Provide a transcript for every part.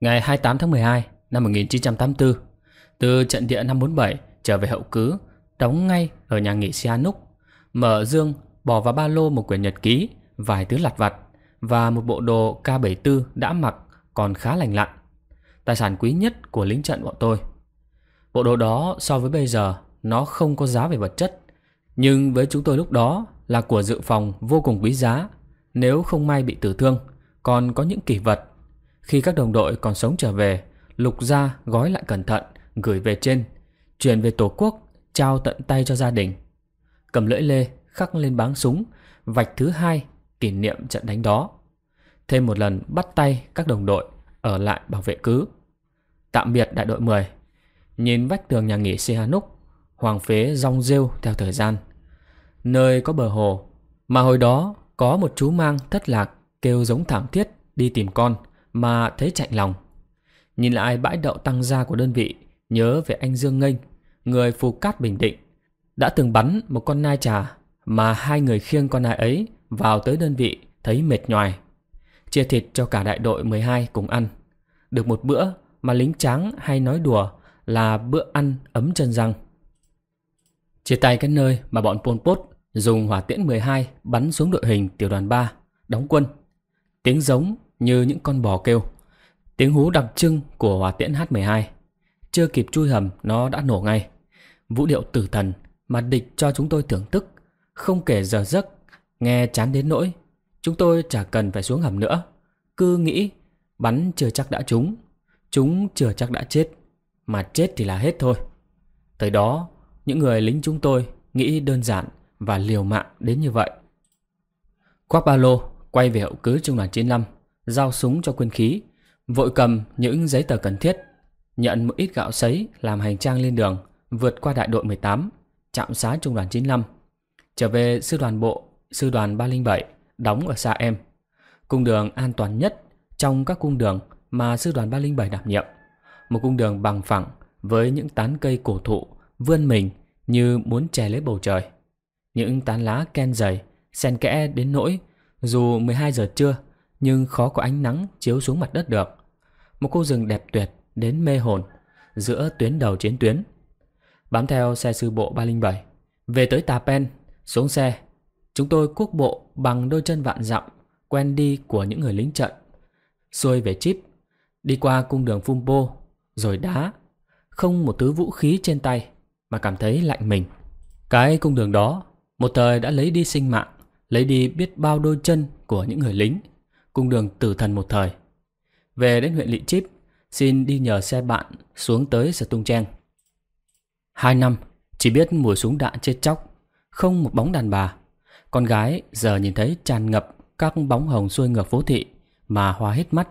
Ngày 28 tháng 12 năm 1984, từ trận địa 547 trở về hậu cứ, đóng ngay ở nhà nghỉ Sihanouk, mở dương bỏ vào ba lô một quyển nhật ký, vài thứ lặt vặt và một bộ đồ K74 đã mặc còn khá lành lặn. Tài sản quý nhất của lính trận bọn tôi. Bộ đồ đó so với bây giờ nó không có giá về vật chất, nhưng với chúng tôi lúc đó là của dự phòng vô cùng quý giá. Nếu không may bị tử thương, còn có những kỷ vật khi các đồng đội còn sống trở về, lục ra gói lại cẩn thận, gửi về trên, chuyển về Tổ quốc, trao tận tay cho gia đình. Cầm lưỡi lê, khắc lên báng súng, vạch thứ hai kỷ niệm trận đánh đó. Thêm một lần bắt tay các đồng đội ở lại bảo vệ cứ. Tạm biệt đại đội 10. Nhìn vách tường nhà nghỉ Sihanouk, Hoàng Phế rong rêu theo thời gian. Nơi có bờ hồ, mà hồi đó có một chú mang thất lạc kêu giống thảm thiết đi tìm con – mà thấy chạnh lòng. Nhìn lại bãi đậu tăng gia của đơn vị, nhớ về anh Dương Nghênh, người phù cát Bình Định, đã từng bắn một con nai trà mà hai người khiêng con nai ấy vào tới đơn vị thấy mệt nhoài. Chia thịt cho cả đại đội 12 cùng ăn. Được một bữa mà lính tráng hay nói đùa là bữa ăn ấm chân răng. Chia tay cái nơi mà bọn Pol Pot dùng hỏa tiễn 12 bắn xuống đội hình tiểu đoàn 3, đóng quân. Tiếng giống như những con bò kêu. Tiếng hú đặc trưng của hỏa tiễn H-12. Chưa kịp chui hầm nó đã nổ ngay. Vũ điệu tử thần mà địch cho chúng tôi thưởng thức, không kể giờ giấc, nghe chán đến nỗi. Chúng tôi chả cần phải xuống hầm nữa. Cứ nghĩ bắn chưa chắc đã trúng, chúng chưa chắc đã chết, mà chết thì là hết thôi. Tới đó, những người lính chúng tôi nghĩ đơn giản và liều mạng đến như vậy. Khoác ba lô, quay về hậu cứ trung đoàn 95 giao súng cho quân khí, vội cầm những giấy tờ cần thiết, nhận một ít gạo sấy làm hành trang lên đường, vượt qua đại đội 18, trạm xá trung đoàn 95, trở về sư đoàn bộ, sư đoàn 307, đóng ở xa em. Cung đường an toàn nhất trong các cung đường mà sư đoàn 307 đảm nhiệm. Một cung đường bằng phẳng với những tán cây cổ thụ vươn mình như muốn che lấy bầu trời. Những tán lá ken dày, sen kẽ đến nỗi dù 12 giờ trưa nhưng khó có ánh nắng chiếu xuống mặt đất được. Một khu rừng đẹp tuyệt đến mê hồn giữa tuyến đầu chiến tuyến. Bám theo xe sư bộ 307, về tới Tà Pen, xuống xe. Chúng tôi cuốc bộ bằng đôi chân vạn dặm, quen đi của những người lính trận. Xuôi về chip, đi qua cung đường Fumbo, rồi đá. Không một thứ vũ khí trên tay mà cảm thấy lạnh mình. Cái cung đường đó, một thời đã lấy đi sinh mạng, lấy đi biết bao đôi chân của những người lính cung đường tử thần một thời. Về đến huyện Lị Chít, xin đi nhờ xe bạn xuống tới Sở Tung Trang. Hai năm, chỉ biết mùi súng đạn chết chóc, không một bóng đàn bà. Con gái giờ nhìn thấy tràn ngập các bóng hồng xuôi ngược phố thị mà hoa hết mắt.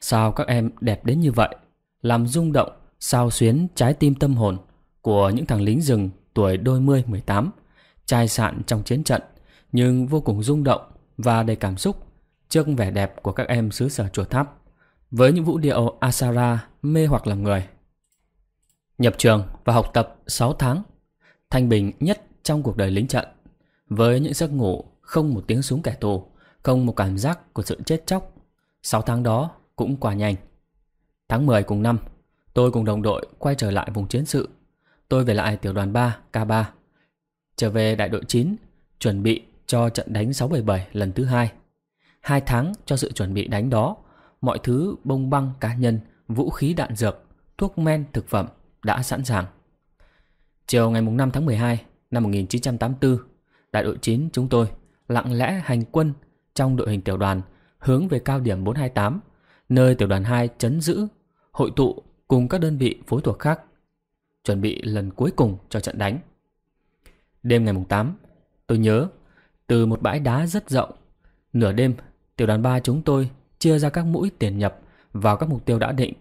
Sao các em đẹp đến như vậy, làm rung động, sao xuyến trái tim tâm hồn của những thằng lính rừng tuổi đôi mươi mười tám, chai sạn trong chiến trận, nhưng vô cùng rung động và đầy cảm xúc trước vẻ đẹp của các em xứ sở chùa tháp với những vũ điệu Asara mê hoặc lòng người. Nhập trường và học tập 6 tháng, thanh bình nhất trong cuộc đời lính trận, với những giấc ngủ không một tiếng súng kẻ thù, không một cảm giác của sự chết chóc. 6 tháng đó cũng quá nhanh. Tháng 10 cùng năm, tôi cùng đồng đội quay trở lại vùng chiến sự. Tôi về lại tiểu đoàn 3 K3, trở về đại đội 9, chuẩn bị cho trận đánh 677 lần thứ hai Hai tháng cho sự chuẩn bị đánh đó, mọi thứ bông băng cá nhân, vũ khí đạn dược, thuốc men thực phẩm đã sẵn sàng. Chiều ngày 5 tháng 12 năm 1984, đại đội 9 chúng tôi lặng lẽ hành quân trong đội hình tiểu đoàn hướng về cao điểm 428, nơi tiểu đoàn 2 chấn giữ, hội tụ cùng các đơn vị phối thuộc khác, chuẩn bị lần cuối cùng cho trận đánh. Đêm ngày 8, tôi nhớ, từ một bãi đá rất rộng, nửa đêm tiểu đoàn 3 chúng tôi chia ra các mũi tiền nhập vào các mục tiêu đã định.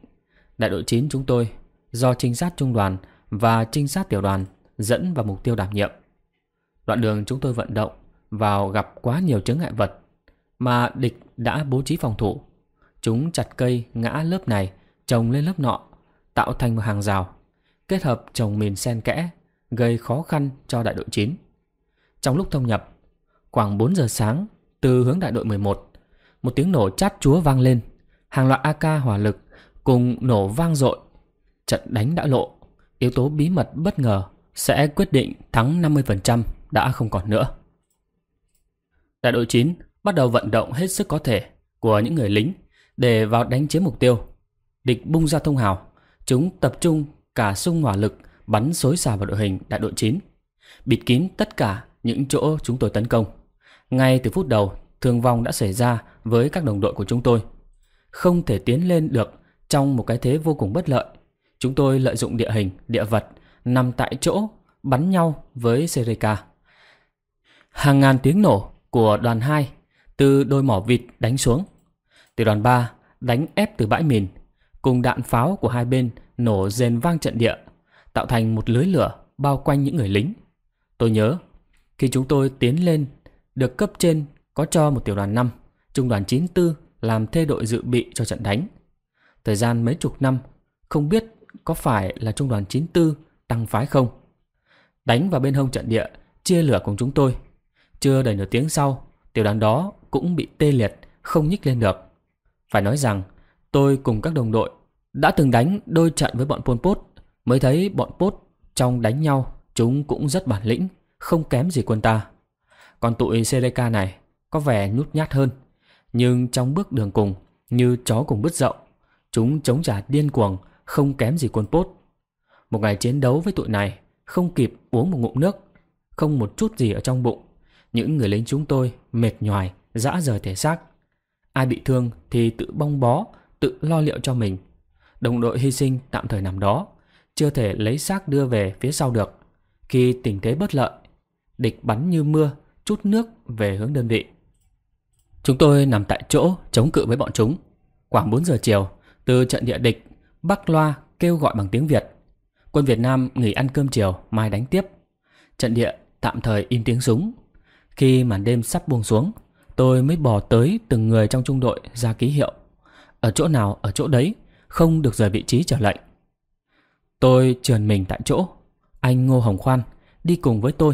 Đại đội 9 chúng tôi do trinh sát trung đoàn và trinh sát tiểu đoàn dẫn vào mục tiêu đảm nhiệm. Đoạn đường chúng tôi vận động vào gặp quá nhiều chướng ngại vật mà địch đã bố trí phòng thủ. Chúng chặt cây ngã lớp này trồng lên lớp nọ tạo thành một hàng rào kết hợp trồng mìn sen kẽ gây khó khăn cho đại đội 9. Trong lúc thông nhập, khoảng 4 giờ sáng từ hướng đại đội 11, một tiếng nổ chát chúa vang lên. Hàng loạt AK hỏa lực cùng nổ vang dội. Trận đánh đã lộ, yếu tố bí mật bất ngờ sẽ quyết định thắng 50% đã không còn nữa. Đại đội 9 bắt đầu vận động hết sức có thể của những người lính để vào đánh chiếm mục tiêu. Địch bung ra thông hào, chúng tập trung cả sung hỏa lực bắn xối xả vào đội hình đại đội 9, bịt kín tất cả những chỗ chúng tôi tấn công. Ngay từ phút đầu thương vong đã xảy ra với các đồng đội của chúng tôi. Không thể tiến lên được trong một cái thế vô cùng bất lợi. Chúng tôi lợi dụng địa hình, địa vật, nằm tại chỗ, bắn nhau với Serica. Hàng ngàn tiếng nổ của đoàn 2 từ đôi mỏ vịt đánh xuống. Từ đoàn 3 đánh ép từ bãi mìn, cùng đạn pháo của hai bên nổ rền vang trận địa, tạo thành một lưới lửa bao quanh những người lính. Tôi nhớ, khi chúng tôi tiến lên, được cấp trên có cho một tiểu đoàn 5, trung đoàn 94 làm thê đội dự bị cho trận đánh. Thời gian mấy chục năm, không biết có phải là trung đoàn 94 tăng phái không. Đánh vào bên hông trận địa, chia lửa cùng chúng tôi. Chưa đầy nửa tiếng sau, tiểu đoàn đó cũng bị tê liệt, không nhích lên được. Phải nói rằng, tôi cùng các đồng đội đã từng đánh đôi trận với bọn Pol Pot, mới thấy bọn Pot trong đánh nhau chúng cũng rất bản lĩnh, không kém gì quân ta. Còn tụi CDK này có vẻ nhút nhát hơn. Nhưng trong bước đường cùng, như chó cùng bứt dậu, chúng chống trả điên cuồng, không kém gì quân Pốt. Một ngày chiến đấu với tụi này, không kịp uống một ngụm nước, không một chút gì ở trong bụng. Những người lính chúng tôi mệt nhoài, dã rời thể xác. Ai bị thương thì tự bong bó, tự lo liệu cho mình. Đồng đội hy sinh tạm thời nằm đó, chưa thể lấy xác đưa về phía sau được. Khi tình thế bất lợi, địch bắn như mưa, chút nước về hướng đơn vị. Chúng tôi nằm tại chỗ chống cự với bọn chúng. Khoảng 4 giờ chiều, từ trận địa địch, Bắc Loa kêu gọi bằng tiếng Việt. Quân Việt Nam nghỉ ăn cơm chiều, mai đánh tiếp. Trận địa tạm thời im tiếng súng. Khi màn đêm sắp buông xuống, tôi mới bò tới từng người trong trung đội ra ký hiệu. Ở chỗ nào ở chỗ đấy, không được rời vị trí trở lệnh. Tôi trườn mình tại chỗ. Anh Ngô Hồng Khoan đi cùng với tôi.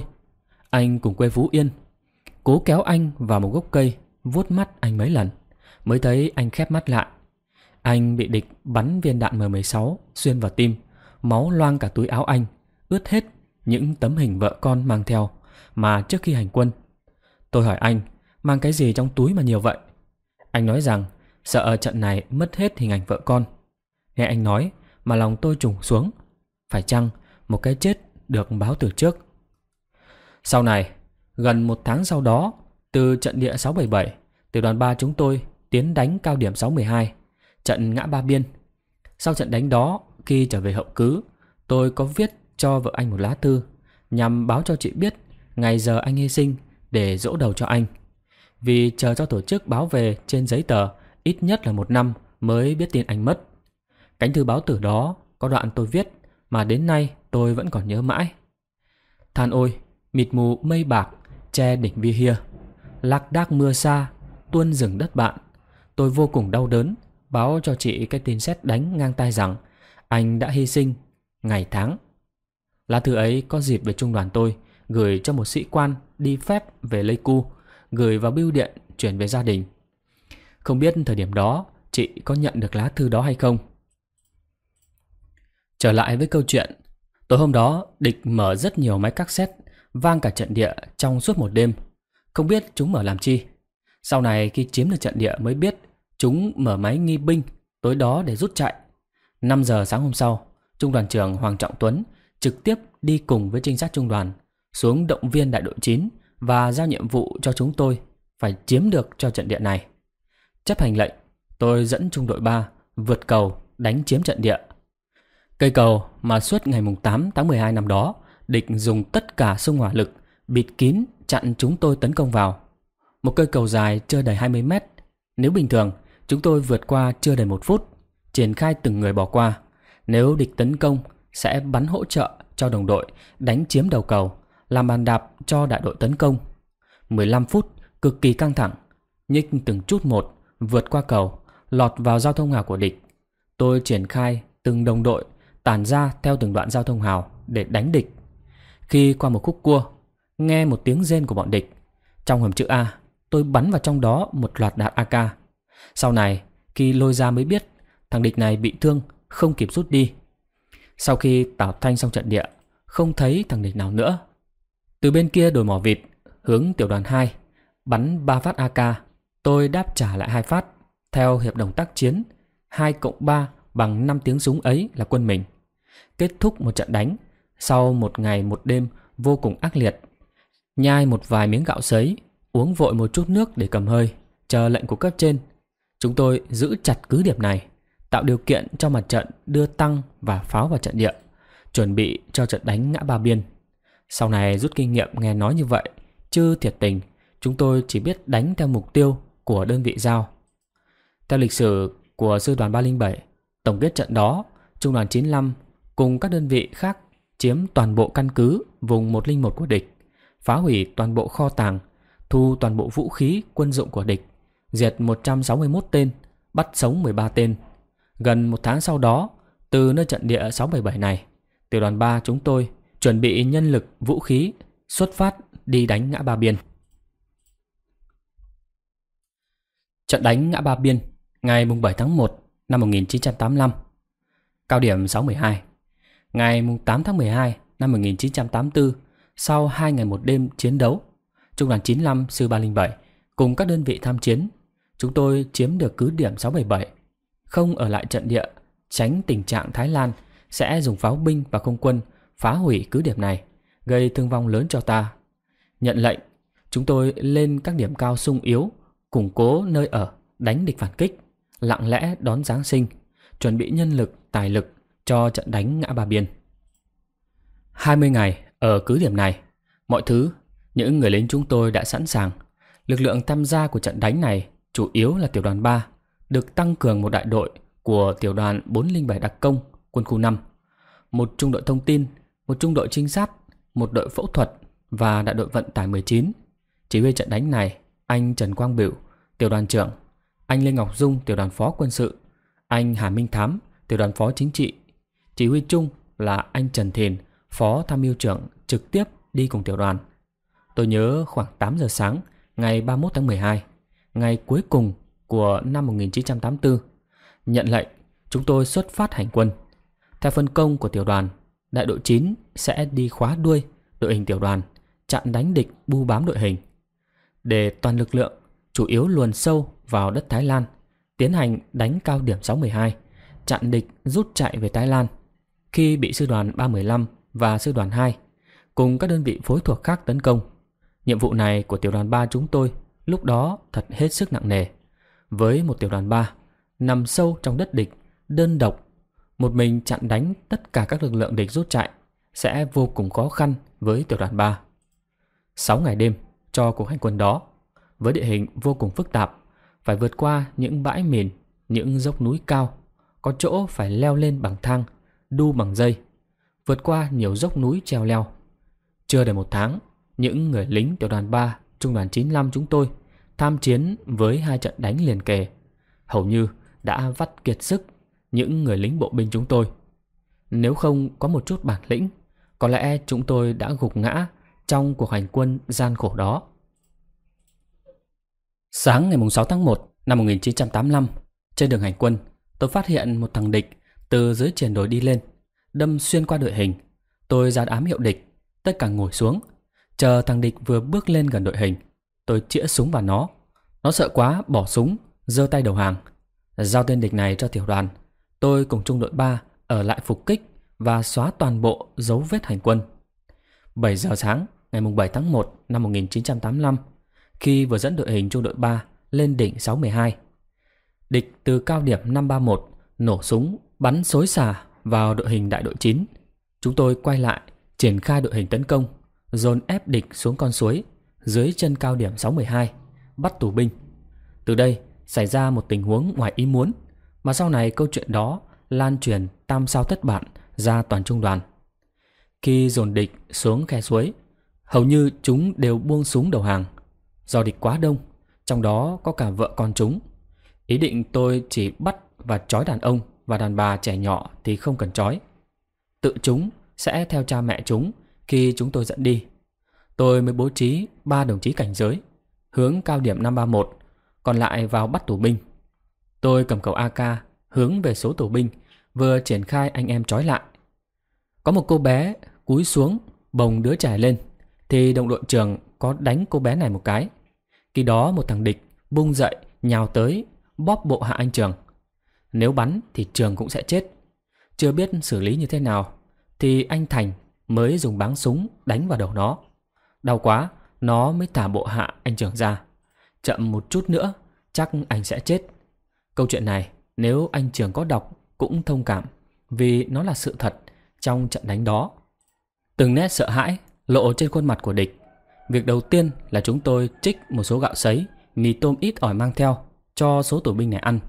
Anh cùng quê Phú Yên. Cố kéo anh vào một gốc cây vuốt mắt anh mấy lần, mới thấy anh khép mắt lại. Anh bị địch bắn viên đạn M16 xuyên vào tim, máu loang cả túi áo anh, ướt hết những tấm hình vợ con mang theo mà trước khi hành quân. Tôi hỏi anh, mang cái gì trong túi mà nhiều vậy? Anh nói rằng sợ ở trận này mất hết hình ảnh vợ con. Nghe anh nói mà lòng tôi trùng xuống. Phải chăng một cái chết được báo từ trước? Sau này, gần một tháng sau đó từ trận địa 677, từ đoàn 3 chúng tôi tiến đánh cao điểm 612, trận ngã ba biên. Sau trận đánh đó, khi trở về hậu cứ, tôi có viết cho vợ anh một lá thư nhằm báo cho chị biết ngày giờ anh hy sinh để dỗ đầu cho anh. Vì chờ cho tổ chức báo về trên giấy tờ ít nhất là một năm mới biết tin anh mất. Cánh thư báo tử đó có đoạn tôi viết mà đến nay tôi vẫn còn nhớ mãi. Than ôi, mịt mù mây bạc, che đỉnh vi hia lác đác mưa xa, tuôn rừng đất bạn. Tôi vô cùng đau đớn, báo cho chị cái tin xét đánh ngang tai rằng anh đã hy sinh, ngày tháng. Lá thư ấy có dịp về trung đoàn tôi, gửi cho một sĩ quan đi phép về Pleiku, gửi vào bưu điện chuyển về gia đình. Không biết thời điểm đó chị có nhận được lá thư đó hay không? Trở lại với câu chuyện, tối hôm đó địch mở rất nhiều máy cassette vang cả trận địa trong suốt một đêm không biết chúng mở làm chi Sau này khi chiếm được trận địa mới biết Chúng mở máy nghi binh Tối đó để rút chạy 5 giờ sáng hôm sau Trung đoàn trưởng Hoàng Trọng Tuấn Trực tiếp đi cùng với trinh sát trung đoàn Xuống động viên đại đội 9 Và giao nhiệm vụ cho chúng tôi Phải chiếm được cho trận địa này Chấp hành lệnh Tôi dẫn trung đội 3 vượt cầu đánh chiếm trận địa Cây cầu mà suốt ngày mùng 8 tháng 12 năm đó, địch dùng tất cả sung hỏa lực bịt kín chặn chúng tôi tấn công vào. Một cây cầu dài chưa đầy 20 mét. Nếu bình thường, chúng tôi vượt qua chưa đầy một phút, triển khai từng người bỏ qua. Nếu địch tấn công, sẽ bắn hỗ trợ cho đồng đội đánh chiếm đầu cầu, làm bàn đạp cho đại đội tấn công. 15 phút cực kỳ căng thẳng, nhích từng chút một vượt qua cầu, lọt vào giao thông hào của địch. Tôi triển khai từng đồng đội tản ra theo từng đoạn giao thông hào để đánh địch. Khi qua một khúc cua, nghe một tiếng rên của bọn địch. Trong hầm chữ A, tôi bắn vào trong đó một loạt đạn AK. Sau này, khi lôi ra mới biết, thằng địch này bị thương, không kịp rút đi. Sau khi tảo thanh xong trận địa, không thấy thằng địch nào nữa. Từ bên kia đồi mỏ vịt, hướng tiểu đoàn 2, bắn 3 phát AK, tôi đáp trả lại hai phát. Theo hiệp đồng tác chiến, 2 cộng 3 bằng 5 tiếng súng ấy là quân mình. Kết thúc một trận đánh, sau một ngày một đêm vô cùng ác liệt nhai một vài miếng gạo sấy, uống vội một chút nước để cầm hơi, chờ lệnh của cấp trên. Chúng tôi giữ chặt cứ điểm này, tạo điều kiện cho mặt trận đưa tăng và pháo vào trận địa, chuẩn bị cho trận đánh ngã ba biên. Sau này rút kinh nghiệm nghe nói như vậy, chứ thiệt tình, chúng tôi chỉ biết đánh theo mục tiêu của đơn vị giao. Theo lịch sử của sư đoàn 307, tổng kết trận đó, trung đoàn 95 cùng các đơn vị khác chiếm toàn bộ căn cứ vùng 101 của địch phá hủy toàn bộ kho tàng, thu toàn bộ vũ khí, quân dụng của địch, diệt 161 tên, bắt sống 13 tên. Gần một tháng sau đó, từ nơi trận địa 677 này, tiểu đoàn 3 chúng tôi chuẩn bị nhân lực, vũ khí, xuất phát đi đánh ngã ba biên. Trận đánh ngã ba biên ngày 7 tháng 1 năm 1985, cao điểm 612. Ngày 8 tháng 12 năm 1984, sau 2 ngày một đêm chiến đấu, Trung đoàn 95 Sư 307 cùng các đơn vị tham chiến, chúng tôi chiếm được cứ điểm 677, không ở lại trận địa, tránh tình trạng Thái Lan sẽ dùng pháo binh và không quân phá hủy cứ điểm này, gây thương vong lớn cho ta. Nhận lệnh, chúng tôi lên các điểm cao sung yếu, củng cố nơi ở, đánh địch phản kích, lặng lẽ đón Giáng sinh, chuẩn bị nhân lực, tài lực cho trận đánh ngã ba biên. 20 ngày ở ờ, cứ điểm này, mọi thứ, những người lính chúng tôi đã sẵn sàng. Lực lượng tham gia của trận đánh này chủ yếu là tiểu đoàn 3, được tăng cường một đại đội của tiểu đoàn 407 đặc công quân khu 5, một trung đội thông tin, một trung đội trinh sát, một đội phẫu thuật và đại đội vận tải 19. Chỉ huy trận đánh này, anh Trần Quang Biểu, tiểu đoàn trưởng, anh Lê Ngọc Dung, tiểu đoàn phó quân sự, anh Hà Minh Thám, tiểu đoàn phó chính trị. Chỉ huy chung là anh Trần Thìn, phó tham mưu trưởng trực tiếp đi cùng tiểu đoàn. Tôi nhớ khoảng 8 giờ sáng ngày 31 tháng 12, ngày cuối cùng của năm 1984, nhận lệnh chúng tôi xuất phát hành quân. Theo phân công của tiểu đoàn, đại đội 9 sẽ đi khóa đuôi đội hình tiểu đoàn, chặn đánh địch bu bám đội hình. Để toàn lực lượng chủ yếu luồn sâu vào đất Thái Lan, tiến hành đánh cao điểm 612, chặn địch rút chạy về Thái Lan. Khi bị sư đoàn 315 và sư đoàn 2 cùng các đơn vị phối thuộc khác tấn công. Nhiệm vụ này của tiểu đoàn 3 chúng tôi lúc đó thật hết sức nặng nề. Với một tiểu đoàn 3 nằm sâu trong đất địch, đơn độc, một mình chặn đánh tất cả các lực lượng địch rút chạy sẽ vô cùng khó khăn với tiểu đoàn 3. 6 ngày đêm cho cuộc hành quân đó, với địa hình vô cùng phức tạp, phải vượt qua những bãi mìn, những dốc núi cao, có chỗ phải leo lên bằng thang, đu bằng dây – vượt qua nhiều dốc núi treo leo. Chưa đầy một tháng, những người lính tiểu đoàn 3, trung đoàn 95 chúng tôi tham chiến với hai trận đánh liền kề. Hầu như đã vắt kiệt sức những người lính bộ binh chúng tôi. Nếu không có một chút bản lĩnh, có lẽ chúng tôi đã gục ngã trong cuộc hành quân gian khổ đó. Sáng ngày 6 tháng 1 năm 1985, trên đường hành quân, tôi phát hiện một thằng địch từ dưới triển đồi đi lên đâm xuyên qua đội hình. Tôi dán ám hiệu địch, tất cả ngồi xuống. Chờ thằng địch vừa bước lên gần đội hình, tôi chĩa súng vào nó. Nó sợ quá, bỏ súng, giơ tay đầu hàng. Giao tên địch này cho tiểu đoàn. Tôi cùng trung đội 3 ở lại phục kích và xóa toàn bộ dấu vết hành quân. 7 giờ sáng ngày 7 tháng 1 năm 1985 khi vừa dẫn đội hình trung đội 3 lên đỉnh 612. Địch từ cao điểm 531 nổ súng bắn xối xả vào đội hình đại đội 9. Chúng tôi quay lại, triển khai đội hình tấn công, dồn ép địch xuống con suối dưới chân cao điểm 612, bắt tù binh. Từ đây xảy ra một tình huống ngoài ý muốn, mà sau này câu chuyện đó lan truyền tam sao thất bản ra toàn trung đoàn. Khi dồn địch xuống khe suối, hầu như chúng đều buông súng đầu hàng. Do địch quá đông, trong đó có cả vợ con chúng. Ý định tôi chỉ bắt và trói đàn ông và đàn bà trẻ nhỏ thì không cần trói. Tự chúng sẽ theo cha mẹ chúng khi chúng tôi dẫn đi. Tôi mới bố trí ba đồng chí cảnh giới, hướng cao điểm 531, còn lại vào bắt tù binh. Tôi cầm cầu AK hướng về số tù binh, vừa triển khai anh em trói lại. Có một cô bé cúi xuống, bồng đứa trẻ lên, thì đồng đội trưởng có đánh cô bé này một cái. Khi đó một thằng địch bung dậy, nhào tới, bóp bộ hạ anh trường. Nếu bắn thì Trường cũng sẽ chết Chưa biết xử lý như thế nào Thì anh Thành mới dùng báng súng đánh vào đầu nó Đau quá Nó mới thả bộ hạ anh Trường ra Chậm một chút nữa Chắc anh sẽ chết Câu chuyện này nếu anh Trường có đọc Cũng thông cảm Vì nó là sự thật trong trận đánh đó Từng nét sợ hãi lộ trên khuôn mặt của địch Việc đầu tiên là chúng tôi trích một số gạo sấy Mì tôm ít ỏi mang theo cho số tù binh này ăn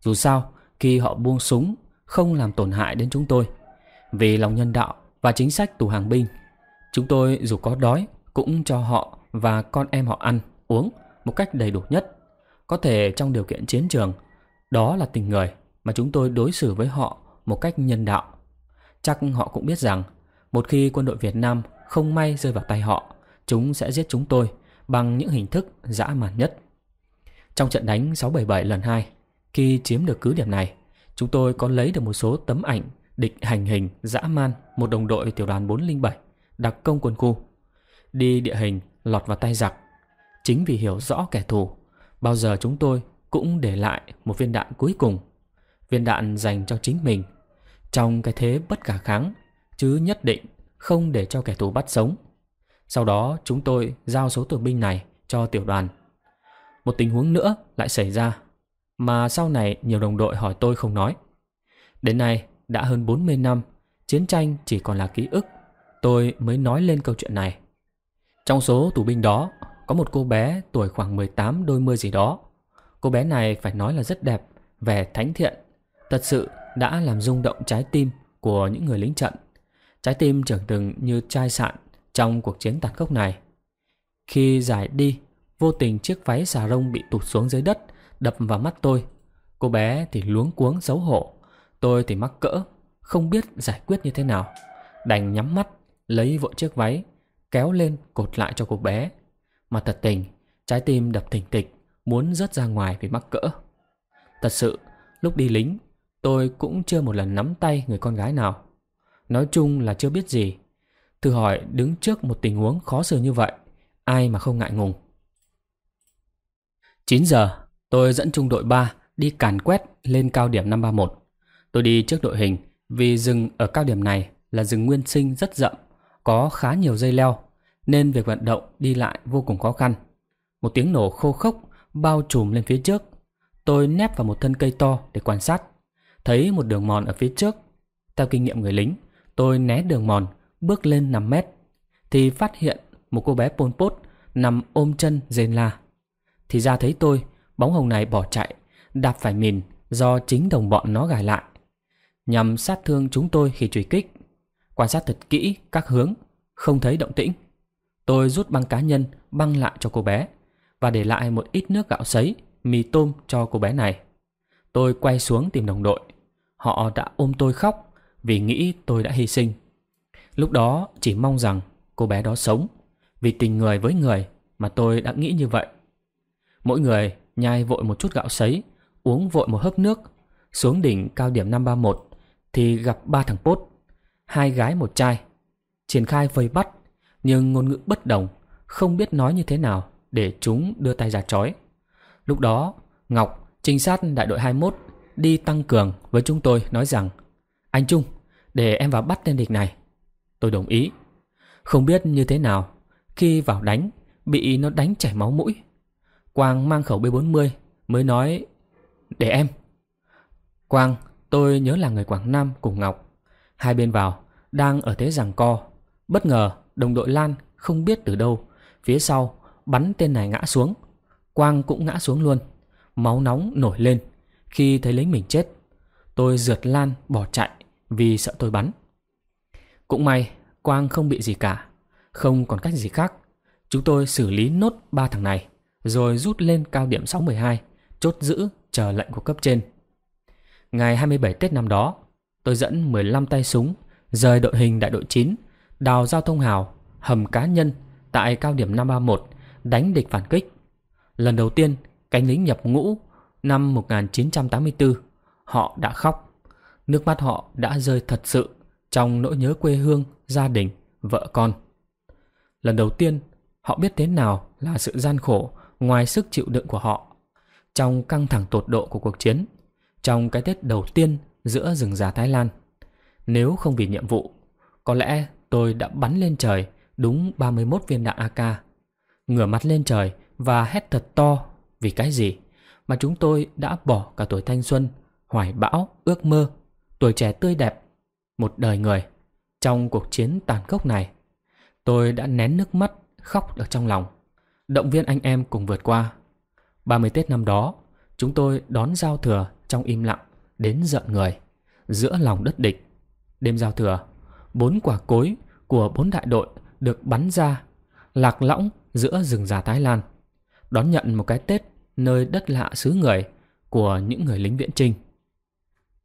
Dù sao khi họ buông súng không làm tổn hại đến chúng tôi. Vì lòng nhân đạo và chính sách tù hàng binh, chúng tôi dù có đói cũng cho họ và con em họ ăn, uống một cách đầy đủ nhất. Có thể trong điều kiện chiến trường, đó là tình người mà chúng tôi đối xử với họ một cách nhân đạo. Chắc họ cũng biết rằng một khi quân đội Việt Nam không may rơi vào tay họ, chúng sẽ giết chúng tôi bằng những hình thức dã man nhất. Trong trận đánh 677 lần 2, khi chiếm được cứ điểm này, chúng tôi có lấy được một số tấm ảnh địch hành hình dã man một đồng đội tiểu đoàn 407 đặc công quân khu. Đi địa hình lọt vào tay giặc. Chính vì hiểu rõ kẻ thù, bao giờ chúng tôi cũng để lại một viên đạn cuối cùng. Viên đạn dành cho chính mình. Trong cái thế bất khả kháng, chứ nhất định không để cho kẻ thù bắt sống. Sau đó chúng tôi giao số tù binh này cho tiểu đoàn. Một tình huống nữa lại xảy ra mà sau này nhiều đồng đội hỏi tôi không nói. Đến nay đã hơn 40 năm, chiến tranh chỉ còn là ký ức, tôi mới nói lên câu chuyện này. Trong số tù binh đó, có một cô bé tuổi khoảng 18 đôi mươi gì đó. Cô bé này phải nói là rất đẹp, vẻ thánh thiện, thật sự đã làm rung động trái tim của những người lính trận. Trái tim trưởng từng như chai sạn trong cuộc chiến tàn khốc này. Khi giải đi, vô tình chiếc váy xà rông bị tụt xuống dưới đất đập vào mắt tôi. Cô bé thì luống cuống xấu hổ, tôi thì mắc cỡ, không biết giải quyết như thế nào. Đành nhắm mắt, lấy vội chiếc váy, kéo lên cột lại cho cô bé. Mà thật tình, trái tim đập thình thịch, muốn rớt ra ngoài vì mắc cỡ. Thật sự, lúc đi lính, tôi cũng chưa một lần nắm tay người con gái nào. Nói chung là chưa biết gì. Thử hỏi đứng trước một tình huống khó xử như vậy, ai mà không ngại ngùng. 9 giờ, Tôi dẫn trung đội 3 đi càn quét lên cao điểm 531. Tôi đi trước đội hình vì rừng ở cao điểm này là rừng nguyên sinh rất rậm, có khá nhiều dây leo nên việc vận động đi lại vô cùng khó khăn. Một tiếng nổ khô khốc bao trùm lên phía trước. Tôi nép vào một thân cây to để quan sát, thấy một đường mòn ở phía trước. Theo kinh nghiệm người lính, tôi né đường mòn, bước lên 5 mét thì phát hiện một cô bé Pol Pot nằm ôm chân rên la. Thì ra thấy tôi, Bóng hồng này bỏ chạy Đạp phải mìn do chính đồng bọn nó gài lại Nhằm sát thương chúng tôi khi truy kích Quan sát thật kỹ các hướng Không thấy động tĩnh Tôi rút băng cá nhân băng lại cho cô bé Và để lại một ít nước gạo sấy Mì tôm cho cô bé này Tôi quay xuống tìm đồng đội Họ đã ôm tôi khóc Vì nghĩ tôi đã hy sinh Lúc đó chỉ mong rằng cô bé đó sống Vì tình người với người Mà tôi đã nghĩ như vậy Mỗi người nhai vội một chút gạo sấy, uống vội một hớp nước, xuống đỉnh cao điểm 531 thì gặp ba thằng pốt, hai gái một trai, triển khai vây bắt, nhưng ngôn ngữ bất đồng, không biết nói như thế nào để chúng đưa tay ra trói. Lúc đó, Ngọc, trinh sát đại đội 21 đi tăng cường với chúng tôi nói rằng Anh Trung, để em vào bắt tên địch này. Tôi đồng ý. Không biết như thế nào, khi vào đánh, bị nó đánh chảy máu mũi. Quang mang khẩu B40 mới nói Để em Quang tôi nhớ là người Quảng Nam cùng Ngọc Hai bên vào đang ở thế giằng co Bất ngờ đồng đội Lan không biết từ đâu Phía sau bắn tên này ngã xuống Quang cũng ngã xuống luôn Máu nóng nổi lên Khi thấy lính mình chết Tôi rượt Lan bỏ chạy vì sợ tôi bắn Cũng may Quang không bị gì cả Không còn cách gì khác Chúng tôi xử lý nốt ba thằng này rồi rút lên cao điểm 612, chốt giữ chờ lệnh của cấp trên. Ngày 27 Tết năm đó, tôi dẫn 15 tay súng rời đội hình đại đội 9, đào giao thông hào, hầm cá nhân tại cao điểm 531 đánh địch phản kích. Lần đầu tiên, cánh lính nhập ngũ năm 1984, họ đã khóc. Nước mắt họ đã rơi thật sự trong nỗi nhớ quê hương, gia đình, vợ con. Lần đầu tiên, họ biết thế nào là sự gian khổ ngoài sức chịu đựng của họ. Trong căng thẳng tột độ của cuộc chiến, trong cái Tết đầu tiên giữa rừng già Thái Lan, nếu không vì nhiệm vụ, có lẽ tôi đã bắn lên trời đúng 31 viên đạn AK, ngửa mặt lên trời và hét thật to vì cái gì mà chúng tôi đã bỏ cả tuổi thanh xuân, hoài bão, ước mơ, tuổi trẻ tươi đẹp, một đời người trong cuộc chiến tàn khốc này. Tôi đã nén nước mắt khóc ở trong lòng động viên anh em cùng vượt qua. 30 Tết năm đó, chúng tôi đón giao thừa trong im lặng đến giận người, giữa lòng đất địch. Đêm giao thừa, bốn quả cối của bốn đại đội được bắn ra, lạc lõng giữa rừng già Thái Lan, đón nhận một cái Tết nơi đất lạ xứ người của những người lính viễn trinh.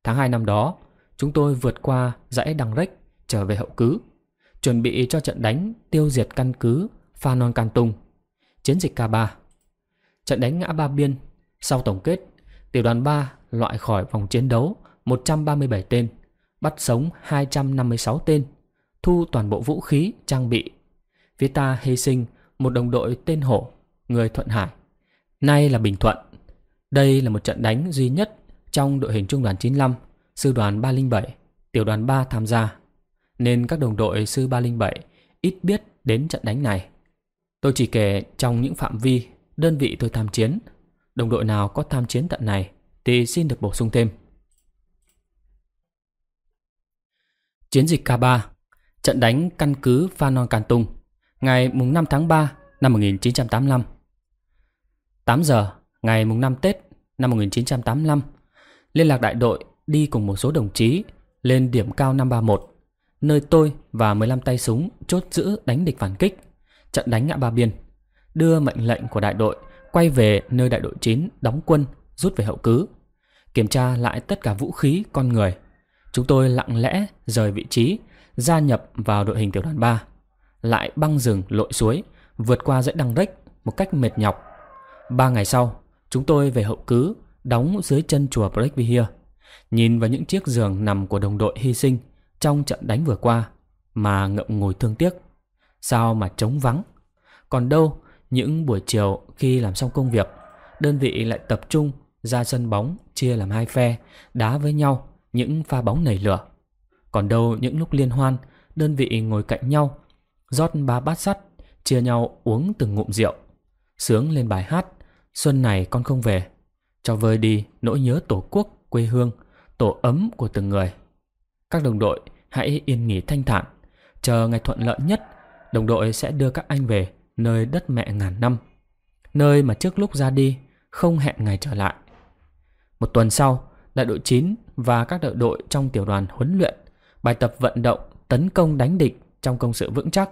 Tháng 2 năm đó, chúng tôi vượt qua dãy Đằng Rách trở về hậu cứ, chuẩn bị cho trận đánh tiêu diệt căn cứ Phanon Can Tung chiến dịch K3. Trận đánh ngã ba biên, sau tổng kết, tiểu đoàn 3 loại khỏi vòng chiến đấu 137 tên, bắt sống 256 tên, thu toàn bộ vũ khí, trang bị. Phía ta hy sinh một đồng đội tên Hổ, người Thuận Hải, nay là Bình Thuận. Đây là một trận đánh duy nhất trong đội hình trung đoàn 95, sư đoàn 307, tiểu đoàn 3 tham gia, nên các đồng đội sư 307 ít biết đến trận đánh này. Tôi chỉ kể trong những phạm vi đơn vị tôi tham chiến, đồng đội nào có tham chiến tận này thì xin được bổ sung thêm. Chiến dịch K3, trận đánh căn cứ Phanon Càn Tung ngày 5 tháng 3 năm 1985. 8 giờ ngày 5 Tết năm 1985, liên lạc đại đội đi cùng một số đồng chí lên điểm cao 531, nơi tôi và 15 tay súng chốt giữ đánh địch phản kích trận đánh ngã ba biên, đưa mệnh lệnh của đại đội quay về nơi đại đội 9 đóng quân rút về hậu cứ, kiểm tra lại tất cả vũ khí con người. Chúng tôi lặng lẽ rời vị trí, gia nhập vào đội hình tiểu đoàn 3, lại băng rừng lội suối, vượt qua dãy đăng rách một cách mệt nhọc. Ba ngày sau, chúng tôi về hậu cứ, đóng dưới chân chùa Breakvihia, nhìn vào những chiếc giường nằm của đồng đội hy sinh trong trận đánh vừa qua mà ngậm ngùi thương tiếc sao mà trống vắng. Còn đâu, những buổi chiều khi làm xong công việc, đơn vị lại tập trung ra sân bóng chia làm hai phe, đá với nhau những pha bóng nảy lửa. Còn đâu những lúc liên hoan, đơn vị ngồi cạnh nhau, rót ba bát sắt, chia nhau uống từng ngụm rượu. Sướng lên bài hát, xuân này con không về, cho vơi đi nỗi nhớ tổ quốc, quê hương, tổ ấm của từng người. Các đồng đội hãy yên nghỉ thanh thản, chờ ngày thuận lợi nhất đồng đội sẽ đưa các anh về nơi đất mẹ ngàn năm, nơi mà trước lúc ra đi không hẹn ngày trở lại. Một tuần sau, đại đội 9 và các đội đội trong tiểu đoàn huấn luyện, bài tập vận động, tấn công đánh địch trong công sự vững chắc.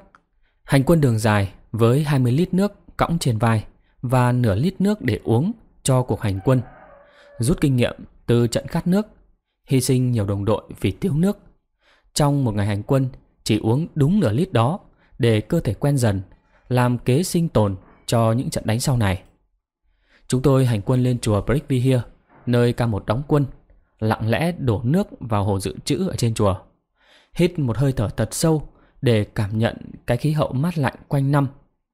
Hành quân đường dài với 20 lít nước cõng trên vai và nửa lít nước để uống cho cuộc hành quân. Rút kinh nghiệm từ trận khát nước, hy sinh nhiều đồng đội vì thiếu nước. Trong một ngày hành quân, chỉ uống đúng nửa lít đó để cơ thể quen dần, làm kế sinh tồn cho những trận đánh sau này. Chúng tôi hành quân lên chùa Brickby Hill, nơi ca một đóng quân, lặng lẽ đổ nước vào hồ dự trữ ở trên chùa. Hít một hơi thở thật sâu để cảm nhận cái khí hậu mát lạnh quanh năm,